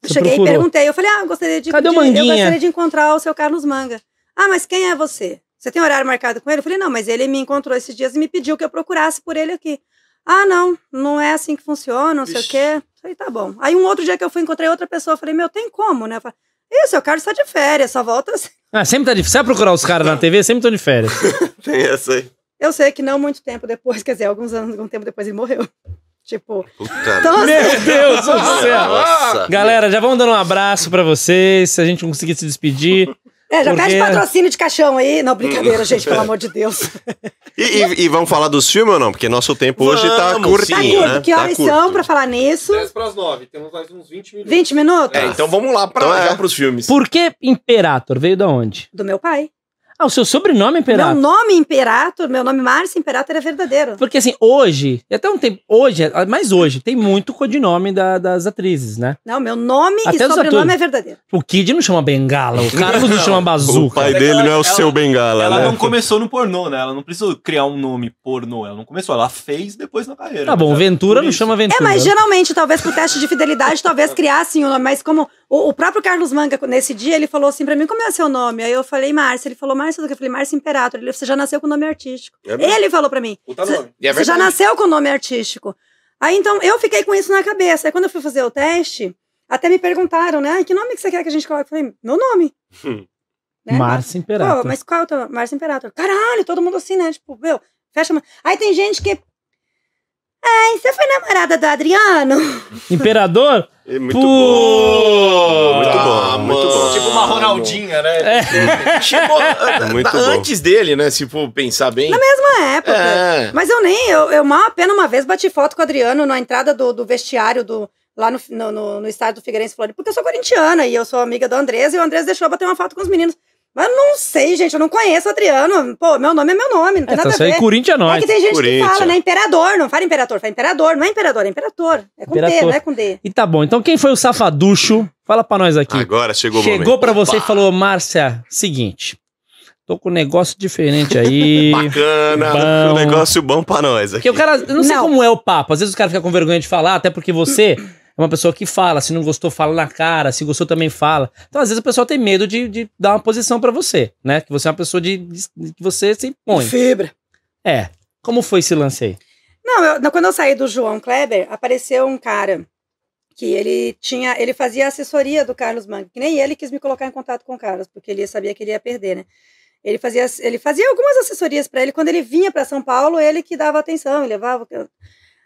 você Cheguei procurou? e perguntei. Eu falei, ah, eu gostaria de, Cadê de, o Manguinha? eu gostaria de encontrar o seu Carlos Manga. Ah, mas quem é você? Você tem horário marcado com ele? Eu falei, não, mas ele me encontrou esses dias e me pediu que eu procurasse por ele aqui. Ah, não, não é assim que funciona, não Ixi. sei o quê. Eu falei, tá bom. Aí um outro dia que eu fui, encontrei outra pessoa, eu falei, meu, tem como, né? Eu falei, Ih, seu Carlos tá de férias, só volta assim. Ah, sempre tá de Sabe procurar os caras na TV? Sempre tô de férias. tem essa aí. Eu sei que não muito tempo depois, quer dizer, alguns anos, algum tempo depois ele morreu. Tipo, Puta então, assim, meu Deus do céu! Nossa. Galera, já vamos dando um abraço pra vocês, se a gente conseguir se despedir. É, já porque... pede patrocínio de caixão aí. Não, brincadeira, gente, pelo amor de Deus. e, e, e, vamos falar dos filmes ou não? Porque nosso tempo vamos, hoje tá curto. Tá curto. Né? Que tá horas tá são pra falar nisso? 10 pras 9. Temos mais uns 20 minutos. 20 minutos? É, então vamos lá pra, então, é. pros filmes. Por que Imperator? Veio de onde? Do meu pai. Ah, o seu sobrenome é Imperator? Meu nome Imperator, meu nome Márcio Imperator é verdadeiro. Porque assim, hoje, até um tempo, hoje, é, mas hoje, tem muito codinome da, das atrizes, né? Não, meu nome até e sobrenome é verdadeiro. O Kid não chama Bengala, o Carlos não chama Bazuca. O pai é dele não é o ela, seu Bengala, Ela né? não começou no pornô, né? Ela não precisou criar um nome pornô, ela não começou, ela fez depois na carreira. Tá bom, Ventura não chama Ventura. É, mas geralmente, talvez pro teste de fidelidade, talvez criassem o nome, mas como o, o próprio Carlos Manga, nesse dia, ele falou assim para mim, como é seu nome? Aí eu falei, Márcia. Ele falou, Márcia do que? Eu falei, Márcia Imperator. Ele você já nasceu com nome artístico. É ele falou para mim, você é já nasceu com nome artístico. Aí, então, eu fiquei com isso na cabeça. Aí, quando eu fui fazer o teste, até me perguntaram, né? Que nome que você quer que a gente coloque? Eu falei, meu nome. Hum. Né? Márcia Imperator. Pô, mas qual é o teu Márcia Imperator? Caralho, todo mundo assim, né? Tipo, meu, fecha... Aí tem gente que Ai, você foi namorada do Adriano? Imperador? É muito Pô. bom! Muito bom, ah, muito bom. Tipo uma Ronaldinha, né? É. Tipo, muito antes dele, né? Se for pensar bem. Na mesma época. É. Mas eu nem, eu, eu mal apenas uma vez bati foto com o Adriano na entrada do, do vestiário do, lá no, no, no, estádio do Figueirense Flores, porque eu sou corintiana e eu sou amiga do Andrés, e o Andrés deixou eu bater uma foto com os meninos. Mas não sei, gente, eu não conheço Adriano. Pô, meu nome é meu nome, não tem é, nada tá a ver. Corinthians é nós. É que tem gente que fala, né, imperador, não fala imperador, fala imperador, não é imperador, é imperador. É com D, não é com D. E tá bom, então quem foi o safaducho? Fala pra nós aqui. Agora chegou o chegou momento. Chegou pra você Opa. e falou, Márcia, seguinte, tô com um negócio diferente aí. Bacana, bom. um negócio bom pra nós aqui. Porque o cara, eu não sei não. como é o papo, às vezes o cara fica com vergonha de falar, até porque você é uma pessoa que fala, se não gostou, fala na cara, se gostou também fala. Então, às vezes, a pessoa tem medo de, de dar uma posição para você, né? Que você é uma pessoa de, de, que você se impõe. Fibra. É. Como foi esse lance aí? Não, eu, quando eu saí do João Kleber, apareceu um cara que ele tinha, ele fazia assessoria do Carlos Mangue, que nem ele quis me colocar em contato com o Carlos, porque ele sabia que ele ia perder, né? Ele fazia, ele fazia algumas assessorias para ele quando ele vinha para São Paulo, ele que dava atenção, levava.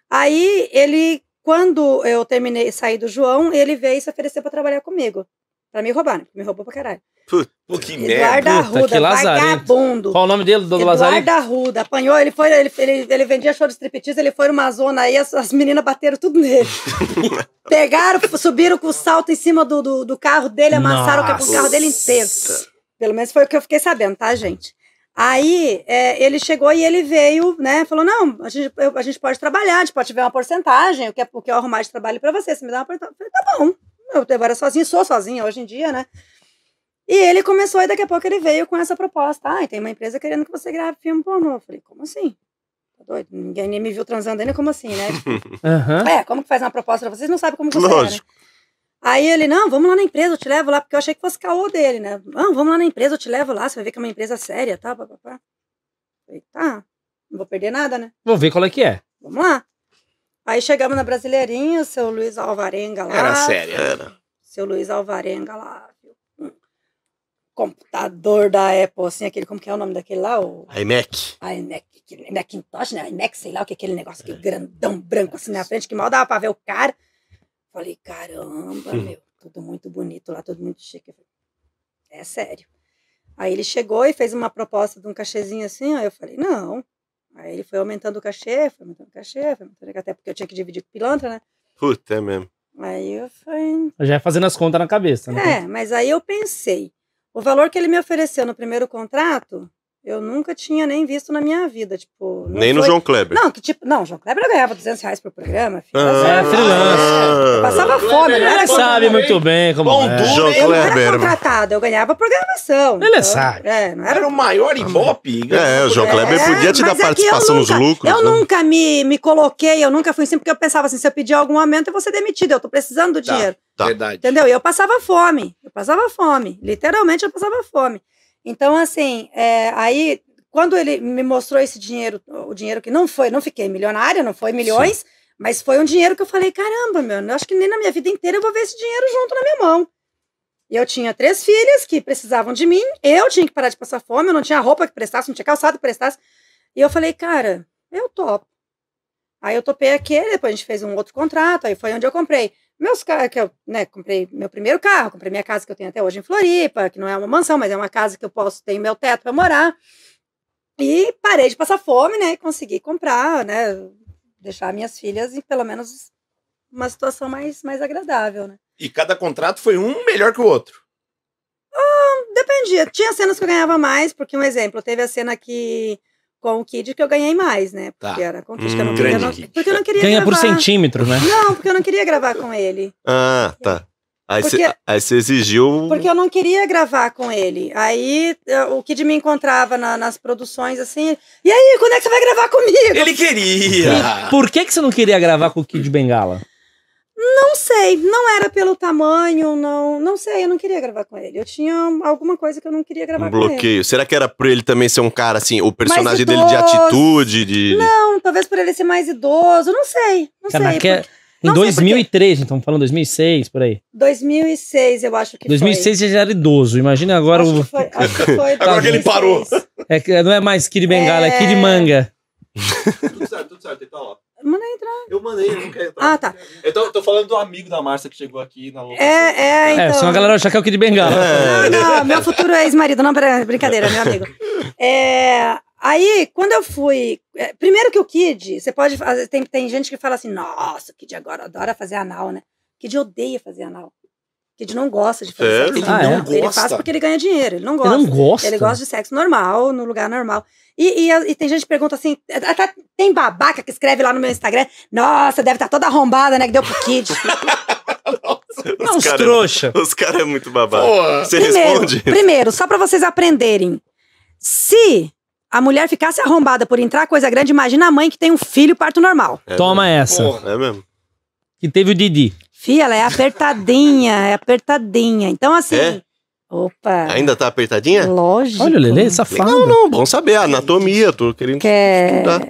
Aí ele quando eu terminei, saí do João, ele veio e se ofereceu para trabalhar comigo. Para me roubar, né? Me roubou pra caralho. Pô, que merda. Eduardo Arruda, vagabundo. Qual o nome dele, do Eduardo Lazarento? Eduardo Arruda. Apanhou, ele foi, ele, ele, ele vendia show de striptease, ele foi numa zona aí, as, as meninas bateram tudo nele. Pegaram, subiram com o salto em cima do, do, do carro dele, amassaram Nossa. o carro dele inteiro. Pelo menos foi o que eu fiquei sabendo, tá, gente? Aí é, ele chegou e ele veio, né? Falou: não, a gente, eu, a gente pode trabalhar, a gente pode tiver uma porcentagem, o que, o eu arrumar de trabalho para você, você me dá uma porcentagem. Eu falei, tá bom, eu era sozinha, sou sozinha hoje em dia, né? E ele começou, e daqui a pouco ele veio com essa proposta. Ah, tem uma empresa querendo que você grave filme pornô. Eu falei, como assim? Tá doido? Ninguém nem me viu transando ainda, como assim, né? Tipo, uhum. É, como que faz uma proposta pra vocês? Não sabe como você né? Lógico. é, né? Aí ele, não, vamos lá na empresa, eu te levo lá, porque eu achei que fosse caô dele, né? Não, vamos lá na empresa, eu te levo lá, você vai ver que é uma empresa séria, tá? Pá, pá, pá. Falei, tá, não vou perder nada, né? Vou ver qual é que é. Vamos lá. Aí chegamos na Brasileirinha, o seu Luiz Alvarenga lá. Era séria, era. Seu Luiz Alvarenga lá, computador da Apple, assim, aquele, como que é o nome daquele lá? O... iMac. iMac, Macintosh, né? iMac, sei lá o que é aquele negócio, aquele é. grandão branco assim na frente, que mal dava pra ver o cara. Falei, caramba, meu, tudo muito bonito lá, tudo muito chique. Falei, é sério. Aí ele chegou e fez uma proposta de um cachezinho assim, aí eu falei, não. Aí ele foi aumentando o cachê, foi aumentando o cachê, foi aumentando, até porque eu tinha que dividir com pilantra, né? Puta, é mesmo. Aí eu fui. Eu já ia fazendo as contas na cabeça, né? É, mas aí eu pensei. O valor que ele me ofereceu no primeiro contrato, eu nunca tinha nem visto na minha vida, tipo... Nem foi... no João Kleber? Não, que tipo... Não, João Kleber ganhava 200 reais por programa. Filho, ah, é Passava fome, não era... Sabe muito bem como Bom, é. João Kleber. Eu não era contratada, eu ganhava programação. Ele então, sabe. É, não era... era o maior ibope. É, o João Kleber é, podia te dar é participação nunca, nos lucros. Eu né? nunca me, me coloquei, eu nunca fui assim, porque eu pensava assim, se eu pedir algum aumento, eu vou ser demitido, eu tô precisando do tá, dinheiro. Tá. Verdade. Entendeu? E eu passava fome, eu passava fome. Literalmente, eu passava fome. Então, assim, é, aí quando ele me mostrou esse dinheiro, o dinheiro que não foi, não fiquei milionária, não foi milhões, Sim. mas foi um dinheiro que eu falei, caramba, meu, eu acho que nem na minha vida inteira eu vou ver esse dinheiro junto na minha mão. E eu tinha três filhas que precisavam de mim, eu tinha que parar de passar fome, eu não tinha roupa que prestasse, não tinha calçado que prestasse. E eu falei, cara, eu topo. Aí eu topei aquele, depois a gente fez um outro contrato, aí foi onde eu comprei meus carros, que eu né, comprei meu primeiro carro, comprei minha casa que eu tenho até hoje em Floripa, que não é uma mansão, mas é uma casa que eu posso ter meu teto para morar. E parei de passar fome, né? E consegui comprar, né? Deixar minhas filhas em pelo menos uma situação mais, mais agradável, né? E cada contrato foi um melhor que o outro? Ah, dependia. Tinha cenas que eu ganhava mais, porque um exemplo, teve a cena que com o Kid que eu ganhei mais, né? Porque tá. era conquista. Hum, eu não queria, não, porque eu não queria Ganha gravar. por centímetro, né? Não, porque eu não queria gravar com ele. Ah, tá. Aí você exigiu. Porque eu não queria gravar com ele. Aí eh, o Kid me encontrava na, nas produções assim. E aí, quando é que você vai gravar comigo? Ele queria! E por que, que você não queria gravar com o Kid Bengala? Não sei, não era pelo tamanho, não, não sei, eu não queria gravar com ele. Eu tinha alguma coisa que eu não queria gravar um com bloqueio. ele. bloqueio. Será que era pra ele também ser um cara assim, o personagem dele de atitude, de Não, talvez por ele ser mais idoso, não sei, não sei. É porque... Em não 2003, porque... então falando 2006, por aí. 2006, eu acho que 2006 foi. 2006 já era idoso, imagina agora acho o que foi, acho que foi Agora que ele parou. É, não é mais Kid Bengala, é, é Kid Manga. tudo certo, tudo certo, ele então, lá mandei entrar. Eu mandei, ele não quer entrar. Ah, tá. Eu tô, tô falando do amigo da Márcia que chegou aqui na louca. É, é, é, então... É, só a galera achar que é o Kid Bengala. É. Não, não, meu futuro ex-marido. Não, brincadeira, meu amigo. É, Aí, quando eu fui. É, primeiro que o Kid, você pode. Tem, tem gente que fala assim, nossa, o Kid agora adora fazer anal, né? O Kid odeia fazer anal que ele não gosta de fazer é? sexo. Ah, ele não gosta. Ele faz porque ele ganha dinheiro. Ele não gosta. Ele não gosta. Ele gosta de sexo normal, no lugar normal. E, e, e tem gente que pergunta assim: até tá, tem babaca que escreve lá no meu Instagram, nossa, deve estar tá toda arrombada, né? Que deu pro kid. Nossa, não, os, os é trouxa. Os caras é muito babaca. Porra. Você primeiro, responde? Primeiro, só para vocês aprenderem. Se a mulher ficasse arrombada por entrar coisa grande, imagina a mãe que tem um filho parto normal. É Toma mesmo. essa. Porra. É mesmo. Que teve o Didi. Fia, ela é apertadinha, é apertadinha. Então, assim. É? Opa! Ainda tá apertadinha? Lógico. Olha, o Lelê, safado. Não, não, bom saber, a anatomia, tô querendo Quer... estudar.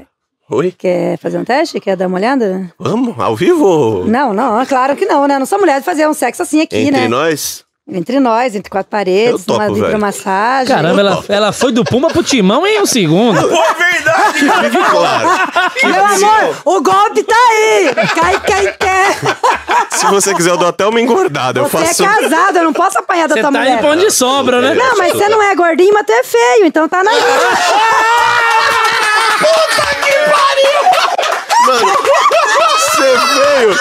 Oi? Quer fazer um teste? Quer dar uma olhada? Vamos, ao vivo? Não, não, claro que não, né? Não sou mulher de fazer um sexo assim aqui, Entre né? Entre nós? Entre nós, entre quatro paredes, topo, uma vibromassagem. Caramba, ela, ela foi do Puma pro Timão em um segundo. Pô, é verdade! Vive claro. Meu amor, o golpe tá aí! Cai, cai, cai! Se você quiser, eu dou até uma engordada. Você eu é faço... é casado, eu não posso apanhar da você tua tá mulher. Você tá em pão de sobra, né? Não, mas você não é gordinho, mas tu é feio, então tá na... Puta que pariu! Mano, você veio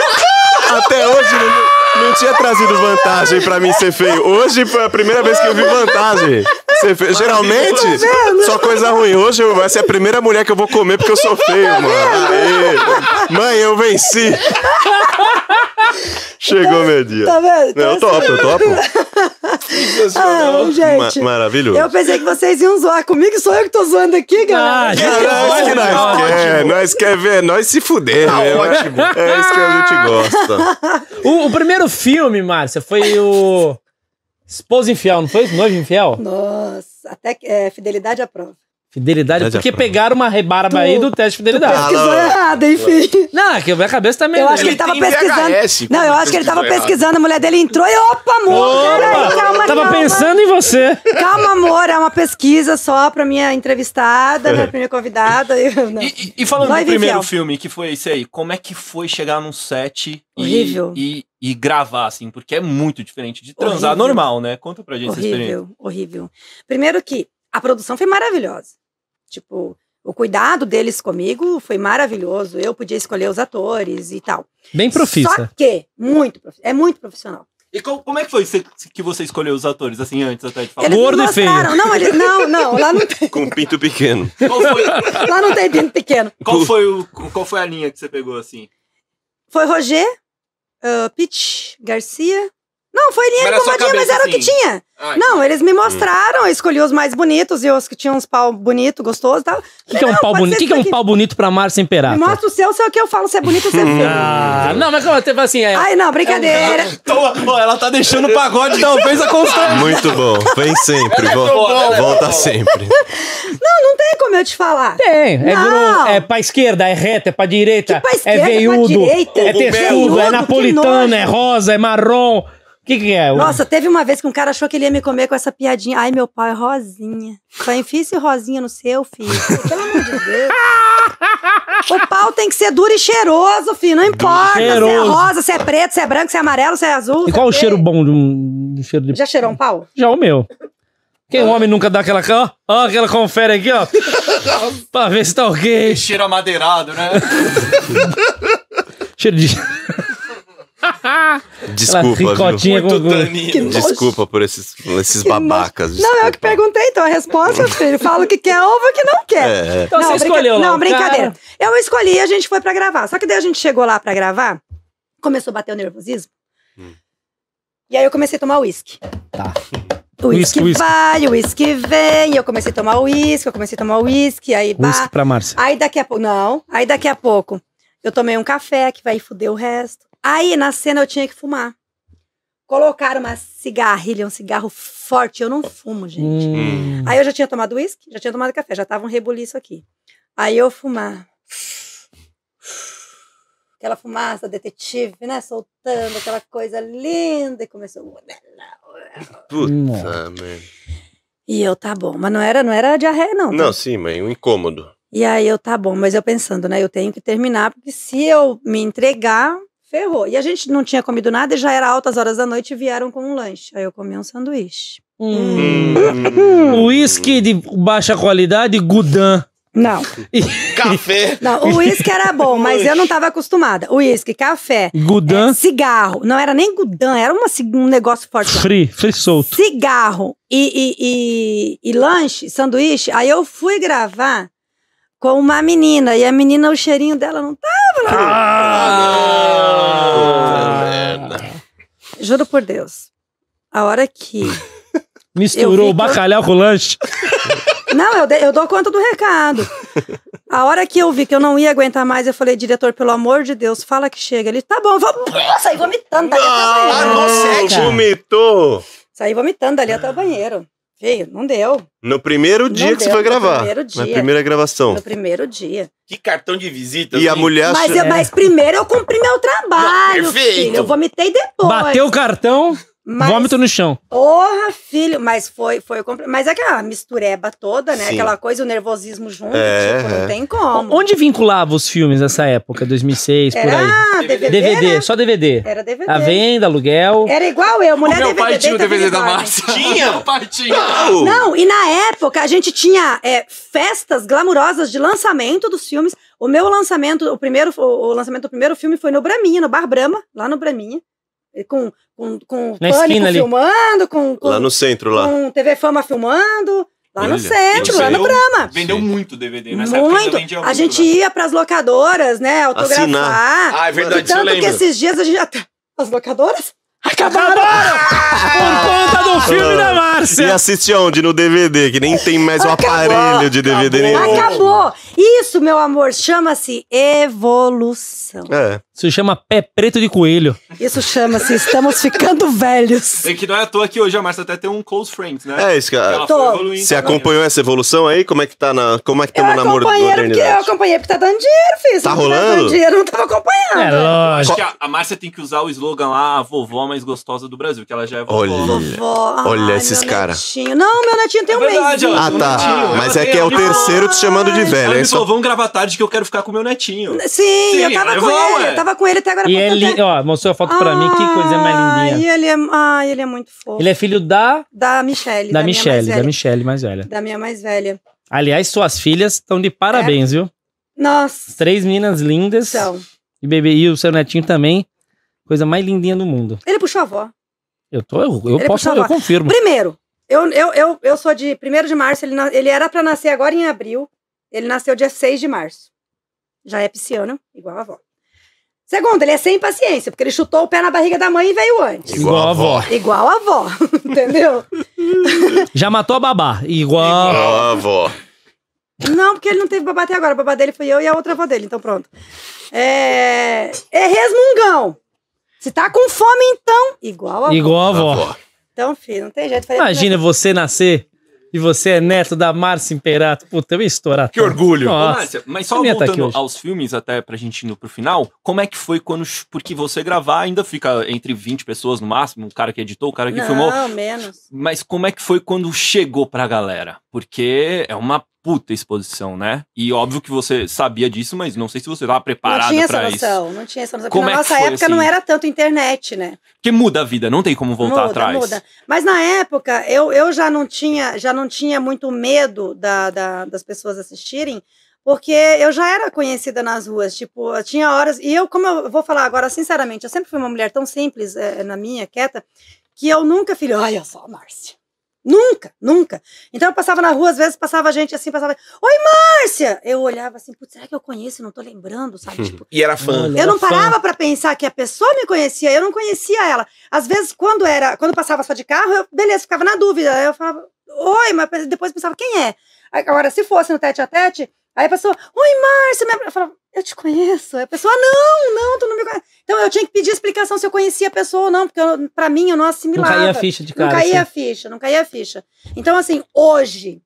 é até hoje... Não... Não tinha trazido vantagem pra mim ser feio. Hoje foi a primeira vez que eu vi vantagem. Ser feio. Geralmente, só coisa ruim. Hoje eu, essa é a primeira mulher que eu vou comer porque eu sou feio, mano. Aê. Mãe, eu venci. Chegou meu dia. Tá vendo? Tá eu topo, eu topo. Ah, gente. Ma maravilhoso. Eu pensei que vocês iam zoar comigo, sou eu que tô zoando aqui, ah, galera. Ah, nós, que nós, nós, né? quer, nós quer ver, nós se fuder. Ah, é, ótimo. é isso que a gente gosta. o, o primeiro filme, Márcia, foi o Esposa Infiel, não foi? Noivo Infiel? Nossa, até que, é, Fidelidade à Prova. Fidelidade, Mas porque é pegaram uma rebarba aí do teste de fidelidade. Pesquisou ah, errado, enfim. Não, é que a minha cabeça também. Eu acho que ele é tava pesquisando. VHS, não, eu acho que ele tava errado. pesquisando, a mulher dele entrou e opa, amor, peraí, calma, Tava calma. pensando em você. Calma, amor, é uma pesquisa só pra minha entrevistada, né, minha primeira convidada. e, e, falando Vai do primeiro fiel. filme, que foi esse aí, como é que foi chegar num set E, e, e, gravar, assim, porque é muito diferente de transar horrível. normal, né? Conta pra gente horrível, essa experiência. Horrível, horrível. Primeiro que a produção foi maravilhosa. Tipo, o cuidado deles comigo foi maravilhoso. Eu podia escolher os atores e tal. Bem profissa. Só que, muito É muito profissional. E como, como é que foi que você escolheu os atores, assim, antes até de falar? Gordo e feio. Não, eles, não, não, lá não tem. Com pinto pequeno. Foi... lá não tem pinto pequeno. Qual foi, o, qual foi a linha que você pegou, assim? Foi Roger, uh, ah, Pete Garcia, não, foi linha mas engomadinha, mas era o que assim. tinha. Ai, não, eles me mostraram, hum. eu escolhi os mais bonitos e os que tinham uns pau bonito, gostoso e tal. O que, que, é um pau bonito? que, que, é um pau bonito pra Márcia Imperato? Me mostra o seu, sei o que eu falo, se é bonito ou se é feio. Ah, não, mas calma, teve tipo assim. É... Ai, não, é brincadeira. Ela, então, ela tá deixando o pagode talvez a constante. Muito bom, vem sempre, é vol, é volta, volta sempre. Não, não tem como eu te falar. Tem, é, Gru, é pra esquerda, é reta, é pra direita, que pra esquerda, é veiudo, é, é textudo, é napolitano, é rosa, é marrom que, que é? Nossa, teve uma vez que um cara achou que ele ia me comer com essa piadinha. Ai, meu pau é rosinha. Só enfia esse rosinha no seu, filho. Pelo amor de Deus. O pau tem que ser duro e cheiroso, filho. Não importa cheiroso. se é rosa, se é preto, se é branco, se é amarelo, se é azul. E qual o é cheiro bom de um, de cheiro de... Já cheirou um pau? Já o meu. Quem ah. homem nunca dá aquela. Ó, ó, aquela confere aqui, ó. pra ver se tá ok. Cheiro amadeirado, né? cheiro de. Desculpa, viu? Muito danino. Desculpa por esses, esses babacas. Desculpa. Não, eu que perguntei, então a resposta, filho. Fala o que quer ovo o que não quer. É. é. Então não, você brinca... escolheu. Não, brincadeira. Cara. Eu escolhi e a gente foi pra gravar. Só que daí a gente chegou lá pra gravar, começou a bater o nervosismo. Hum. E aí eu comecei a tomar uísque. Tá. O uísque vai, o uísque vem. Eu comecei a tomar uísque, eu comecei a tomar uísque, aí Uísque pra Márcia. Aí daqui a pouco. Não, aí daqui a pouco. Eu tomei um café que vai fuder o resto. Aí, na cena, eu tinha que fumar. Colocaram uma cigarrilha, um cigarro forte. Eu não fumo, gente. Hum. Aí eu já tinha tomado uísque, já tinha tomado café, já tava um rebuliço aqui. Aí eu fumar. Aquela fumaça detetive, né? Soltando aquela coisa linda. E começou. Puta, merda. E eu, tá bom. Mas não era, não era diarreia, não. Tá? Não, sim, mãe, um incômodo. E aí eu, tá bom, mas eu pensando, né? Eu tenho que terminar, porque se eu me entregar, ferrou. E a gente não tinha comido nada e já era altas horas da noite e vieram com um lanche. Aí eu comi um sanduíche. Hum. Hum. Uísque hum. de baixa qualidade, Gudan. Não. café. Não, o uísque era bom, mas eu não estava acostumada. Uísque, café. Gudan. É, cigarro. Não era nem gudan, era uma, um negócio forte. Free, free solto. Cigarro e, e, e, e lanche, sanduíche. Aí eu fui gravar com uma menina. E a menina, o cheirinho dela não tava lá. Ah! Ah! Juro por Deus. A hora que. Misturou o bacalhau eu... com o lanche. Não, eu, de, eu dou conta do recado. A hora que eu vi que eu não ia aguentar mais, eu falei, diretor, pelo amor de Deus, fala que chega. Ele, tá bom, vou sair vomitando dali não, até o ah, banheiro. Não, vomitou! Saí vomitando dali até o banheiro. Veio, não deu. No primeiro dia não que deu, você foi gravar. Primeiro dia. Na primeira gravação. No primeiro dia. Que cartão de visita. E a assim. mulher... Mas, eu, é. mas primeiro eu cumpri meu trabalho, não, Perfeito. Filho. Eu vomitei depois. Bateu o cartão... Mas, Vômito no chão. Porra, filho. Mas foi, foi Mas é aquela mistureba toda, né? Sim. Aquela coisa, o nervosismo junto, é, tipo, é. não tem como. Onde vinculava os filmes nessa época, 2006, Era por aí? DVD. DVD, né? só DVD. Era DVD. A venda, aluguel. Era igual eu, mulher o meu DVD. pai tinha o DVD da Márcia. Tinha? Meu Não. não, e na época a gente tinha é, festas glamurosas de lançamento dos filmes. O meu lançamento, o primeiro, o lançamento do primeiro filme foi no Braminha, no Bar Brama, lá no Braminha. Eh, com, com, com Na Pânico filmando, com, com, Lá no centro, lá. Com TV Fama filmando. Lá Olha, no centro, lá no Brama. Vendeu muito DVD, né? Muito. A gente lá. Né? ia pras locadoras, né? Autografar. Assinar. Ah, é verdade, Tanto que esses dias a gente já. Tá- As locadoras? Acabaram! Por ah! conta do filme da ah! Márcia! E assiste onde? No DVD, que nem tem mais um aparelho de DVD acabou. nenhum. Acabou! Isso, meu amor, chama-se evolução. É. Isso chama pé preto de coelho. Isso chama-se estamos ficando velhos. É que não é à toa que hoje a Márcia até tem um close friend, né? É isso, cara. Você né? acompanhou essa evolução aí? Como é que tá na, como é que tá estamos na modernidade? Eu acompanhei porque tá dando dinheiro, filho. Tá rolando? Tá dando dinheiro, não tava acompanhando. É lógico. Acho que a, a Márcia tem que usar o slogan lá, a ah, vovó, mas mais gostosa do Brasil, que ela já é vovó. Olha, vovó. Olha esses caras. Não, meu netinho tem é ah, um verdade, mês. Ah, tá. Ah, mas é que é o terceiro te chamando de velho. pessoal é vamos gravar tarde que eu quero ficar com meu netinho. Sim, né, Sim eu tava é com ele. Eu é. tava com ele até agora. E ele, ó, mostrou a foto ah, pra mim, que coisa mais lindinha. E ele é, ah, ele é muito fofo. Ele é filho da... Da Michelle. Da, da Michelle, da Michelle mais velha. Da minha mais velha. Aliás, suas filhas estão de parabéns, é. viu? Nossa. Três meninas lindas. São. E bebê e o seu netinho também. Coisa mais lindinha do mundo. Ele puxou a avó. Eu tô, eu, eu posso, eu confirmo. Primeiro, eu, eu, eu, eu sou de 1 de março, ele, ele era para nascer agora em abril, ele nasceu dia 6 de março. Já é pisciano, igual a avó. Segundo, ele é sem paciência, porque ele chutou o pé na barriga da mãe e veio antes. Igual, a avó. Igual a avó, entendeu? Já matou a babá. Igual, igual a avó. Não, porque ele não teve babá até agora. A babá dele foi eu e a outra avó dele, então pronto. É, é resmungão. Você tá com fome, então, igual a Igual a avó. Então, filho, não tem jeito. Falei, Imagina você nascer e você é neto da Márcia Imperato. Puta, eu ia estourar. Que orgulho. Nossa. Márcia, mas só Quem ia tá aqui voltando aos filmes, até pra gente indo pro final, como é que foi quando. Porque você gravar ainda fica entre 20 pessoas no máximo, o cara que editou, o cara que filmou. Não, menos. Mas como é que foi quando chegou pra galera? Porque é uma puta exposição, né? E óbvio que você sabia disso, mas não sei se você estava preparado para isso. Não tinha essa noção, não Como na é nossa época assim? não era tanto internet, né? Que muda a vida, não tem como voltar muda, atrás. Muda. Mas na época eu, eu já não tinha já não tinha muito medo da, da, das pessoas assistirem, porque eu já era conhecida nas ruas, tipo, tinha horas, e eu, como eu vou falar agora, sinceramente, eu sempre fui uma mulher tão simples é, na minha, quieta, que eu nunca falei, olha só, Márcia, Nunca, nunca. Então eu passava na rua, às vezes passava gente assim, passava. Oi, Márcia! Eu olhava assim, putz, será que eu conheço? Não tô lembrando, sabe? Tipo, e era fã. Eu não parava para pensar que a pessoa me conhecia, eu não conhecia ela. Às vezes, quando era, quando passava só de carro, eu, beleza, ficava na dúvida. Aí eu falava, oi, mas depois pensava, quem é? Agora, se fosse no tete a tete, aí a pessoa, oi, Márcia, eu falava, eu te conheço. A pessoa, ah, não, não, tu não me conhece. Então eu tinha que pedir explicação se eu conhecia a pessoa ou não, porque para mim eu não assimilava. Não caía a ficha de cara. Não caía assim. a ficha, não caía a ficha. Então, assim, hoje,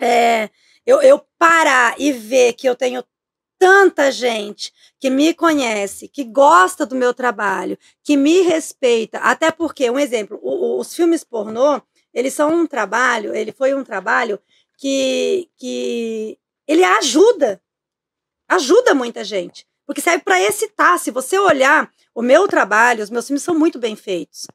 é, eu, eu parar e ver que eu tenho tanta gente que me conhece, que gosta do meu trabalho, que me respeita, até porque, um exemplo, o, o, os filmes pornô, eles são um trabalho, ele foi um trabalho que, que ele ajuda ajuda muita gente, porque serve para excitar. Se você olhar o meu trabalho, os meus filmes são muito bem feitos.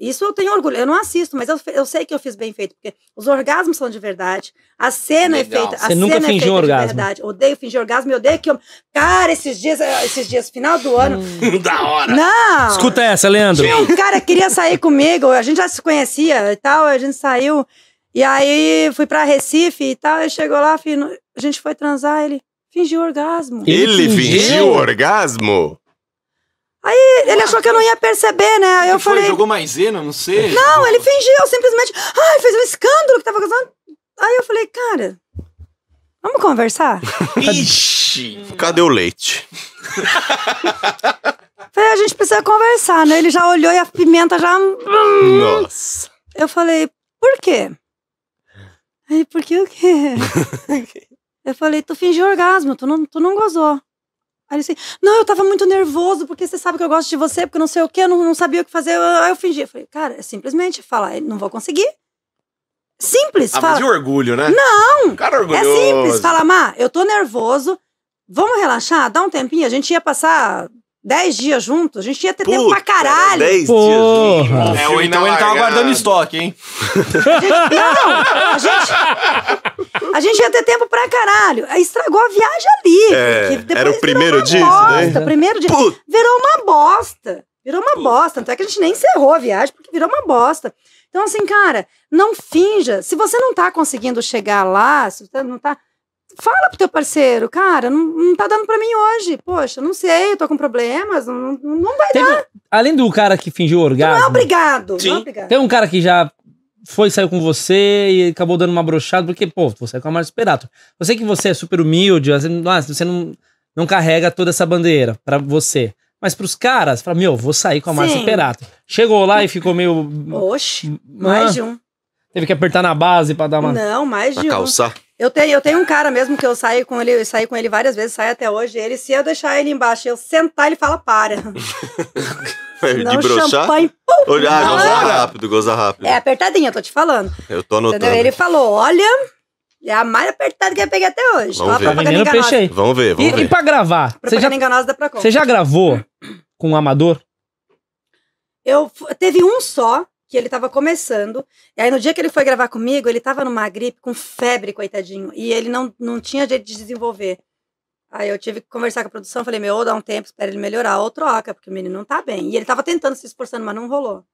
Isso eu tenho orgulho. Eu não assisto, mas eu, eu sei que eu fiz bem feito, porque os orgasmos são de verdade. A cena é Legal. é feita. Você nunca é fingiu é um orgasmo. De verdade. Odeio fingir orgasmo, eu odeio que eu. Cara, esses dias, eh, esses dias, final do ano. Hum. da hora! Não! Escuta essa, Leandro. Tinha um cara que queria sair comigo, a gente já se conhecia e tal, a gente saiu. E aí fui pra Recife e tal, e chegou lá, a gente foi transar, ele. Fingiu orgasmo. Ele, fingiu orgasmo? Aí ele achou que eu não ia perceber, né? Eu falei. Jogou jogou maisena, né? não sei. Não, ele fingiu, simplesmente. Ai, fez um escândalo que tava causando. Aí eu falei, cara, vamos conversar? Ixi! Cadê o leite? falei, a gente precisa conversar, né? Ele já olhou e a pimenta já. Hum. Nossa! Eu falei, por quê? Aí, por que o quê? Eu falei, tu fingiu orgasmo, tu não, tu não gozou. Aí ele assim, não, eu tava muito nervoso, porque você sabe que eu gosto de você, porque não sei o que, eu não, não sabia o que fazer. Aí eu fingi. Eu falei, cara, é simplesmente falar, não vou conseguir. Simples, ah, fala. Mas orgulho, né? Não! cara é é orgulhoso. É simples, fala, Má, eu tô nervoso, vamos relaxar, dá um tempinho, a gente ia passar 10 dias juntos, a gente ia ter Puta, tempo pra caralho. 10 dias. juntos. É, então é ele tava guardando estoque, hein? não, a gente, a gente ia ter tempo pra caralho. Estragou a viagem ali. É, era o primeiro dia né? bosta, isso, né? Primeiro dia. Puta. Virou uma bosta. Virou uma Puta. bosta. Tanto é que a gente nem encerrou a viagem, porque virou uma bosta. Então, assim, cara, não finja. Se você não tá conseguindo chegar lá, se você não tá fala pro teu parceiro, cara, não, não tá dando pra mim hoje. Poxa, não sei, eu tô com problemas, não, não vai dar. Além do cara que fingiu orgasmo. Não é obrigado. Sim. Não é obrigado. Tem um cara que já foi, saiu com você e acabou dando uma brochada, porque, pô, você é com a Márcia Perato. Eu sei que você é super humilde, você não, não carrega toda essa bandeira pra você. Mas pros caras, fala, meu, vou sair com a Márcia Perato. Chegou lá e ficou meio. Oxe, mais ah, de um. Teve que apertar na base pra dar uma. Não, mais pra de um. calçar. Eu tenho, eu tenho um cara mesmo que eu saio com ele, eu saio com ele várias vezes, saio até hoje. Ele, se eu deixar ele embaixo, eu sentar, ele fala para. É, de broxar? Olha, ah, goza ah! rápido, goza rápido. É apertadinha, eu tô te falando. Eu tô anotando. Entendeu? Ele falou, olha, é a mais apertada que eu peguei até hoje. Vamos ver. Menino peixei. Vamos ver, vamos e, ver. E pra gravar? Você já, enganosa da Procon. Você já gravou com um amador? Eu, teve um só, que ele estava começando. E aí, no dia que ele foi gravar comigo, ele estava numa gripe, com febre, coitadinho. E ele não, não tinha jeito de desenvolver. Aí eu tive que conversar com a produção, falei, meu, ou dá um tempo, espera ele melhorar, ou troca, porque o menino não tá bem. E ele tava tentando se esforçando, mas não rolou.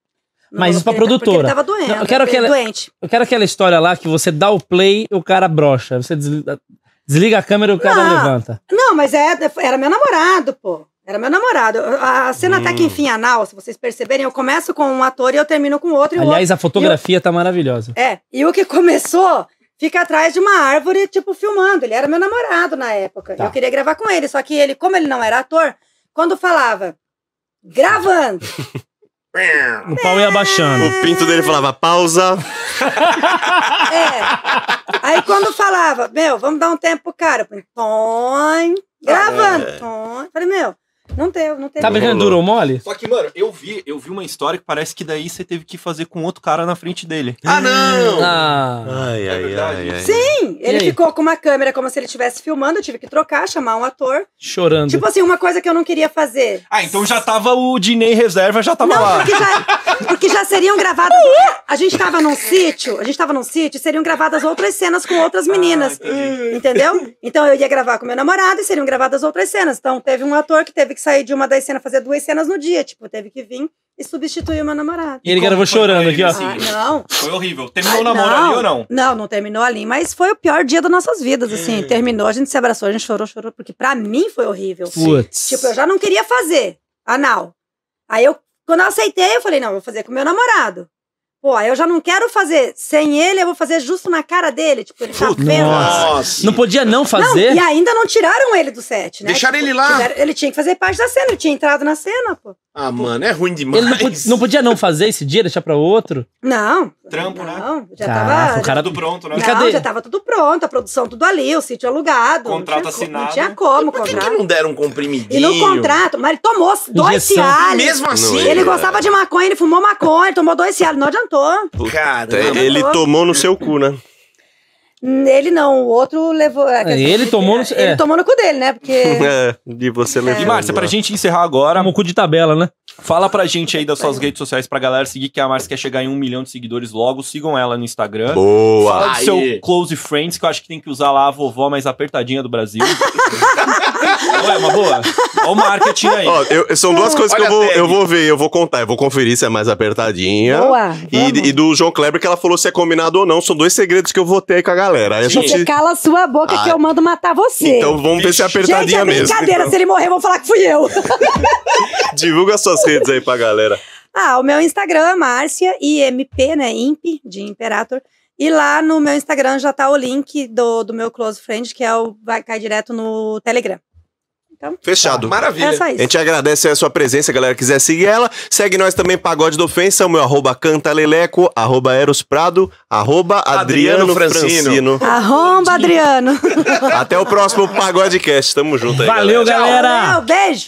Não mas isso pra tá- produtora. Ele tava doente. eu quero aquela, doente. Eu quero aquela história lá que você dá o play o cara brocha. Você desliga, desliga a câmera e o cara não, levanta. Não, mas é, é era meu namorado, pô. Era meu namorado. A cena hum. até que hum. enfim anal, se vocês perceberem, eu começo com um ator e eu termino com outro. Aliás, outro. a fotografia tá maravilhosa. É. E o que começou fica atrás de uma árvore, tipo, filmando. Ele era meu namorado na época. Tá. Eu queria gravar com ele, só que ele, como ele não era ator, quando falava gravando. o pau ia abaixando. O pinto dele falava pausa. é. Aí quando falava, meu, vamos dar um tempo pro cara. Falei, gravando. É. Falei, meu, não teve, não teve. Tá brincando duro ou mole? Só que, mano, eu vi, eu vi uma história que parece que daí você teve que fazer com outro cara na frente dele. Ah, não! Hum. Ah. Ai, é ai, ai, ai, Sim! Ele ficou com uma câmera como se ele estivesse filmando, eu tive que trocar, chamar um ator. Chorando. Tipo assim, uma coisa que eu não queria fazer. Ah, então já tava o Dinei reserva, já tava não, lá. Porque já, porque já seriam gravadas. A gente tava num sítio, a gente tava num sítio, seriam gravadas outras cenas com outras ah, meninas. Ah, entendeu? Então eu ia gravar com meu namorado e seriam gravadas outras cenas. Então teve um ator que teve que que sair de uma das cenas, fazer duas cenas no dia. Tipo, teve que vir e substituir o meu namorado. E ele gravou chorando aqui, ó. Ah, não. Foi horrível. Terminou o namoro ali ou não? Não, não terminou ali, mas foi o pior dia das nossas vidas, assim. É. Terminou, a gente se abraçou, a gente chorou, chorou, porque pra mim foi horrível. Putz. Tipo, eu já não queria fazer anal. Aí eu, quando eu aceitei, eu falei, não, vou fazer com meu namorado. Pô, eu já não quero fazer sem ele, eu vou fazer justo na cara dele. Tipo, ele tá vendo. Nossa. Não podia não fazer. Não, e ainda não tiraram ele do set, né? Deixaram tipo, ele lá. Tiveram, ele tinha que fazer parte da cena, ele tinha entrado na cena, pô. Ah, tipo, mano, é ruim demais. Ele não, podia, não, podia não fazer esse dia, deixar pra outro? Não. Trampo, né? Não, já Caraca, tá, tava. O cara... do Tudo pronto, né? Não, Cadê? já tava tudo pronto, a produção tudo ali, o sítio alugado. Contrato não tinha, assinado. Não tinha como, contrato. Por que não deram um comprimidinho? E no contrato, mas ele tomou dois cialis. Mesmo assim? Ele é. gostava de maconha, ele fumou maconha, ele tomou dois cialis, não adiantou. Cara, ele tomou no seu cu, né? Ele não, o outro levou. É, ele tomou no. É, ele é. tomou no cu dele, né? Porque. É, você levou. E Márcia, pra gente encerrar agora. Um cu de tabela, né? Fala pra gente aí das suas redes sociais pra galera seguir, que a Márcia quer chegar em um milhão de seguidores logo. Sigam ela no Instagram. Boa! Fala do seu Close Friends, que eu acho que tem que usar lá a vovó mais apertadinha do Brasil. Ué, uma boa. Olha o marketing aí. Ó, eu, são duas coisas Olha que eu vou, eu vou ver, eu vou contar. Eu vou conferir se é mais apertadinha. Boa! E, e, do João Kleber, que ela falou se é combinado ou não. São dois segredos que eu vou ter aí com a galera galera. Aí a gente... Você cala a sua boca ah. que eu mando matar você. Então vamos ver se é apertadinha gente, é mesmo. brincadeira, então... se ele morrer, vou falar que fui eu. Divulga suas redes aí pra galera. Ah, o meu Instagram é Márcia IMP, né? Imp, de Imperator. E lá no meu Instagram já tá o link do, do meu close friend, que é o vai cair direto no Telegram. Então, Fechado. Tá. Maravilha. É só isso. A gente agradece a sua presença, galera. Quiser seguir ela, segue nós também, Pagode da Ofensa, o meu arroba cantaleleco, arroba Eros Prado, arroba Adriano, Adriano Francino. Francino. Arromba Adriano. Até o próximo Pagodecast. Tamo junto aí. Valeu, galera. galera. Valeu, beijo.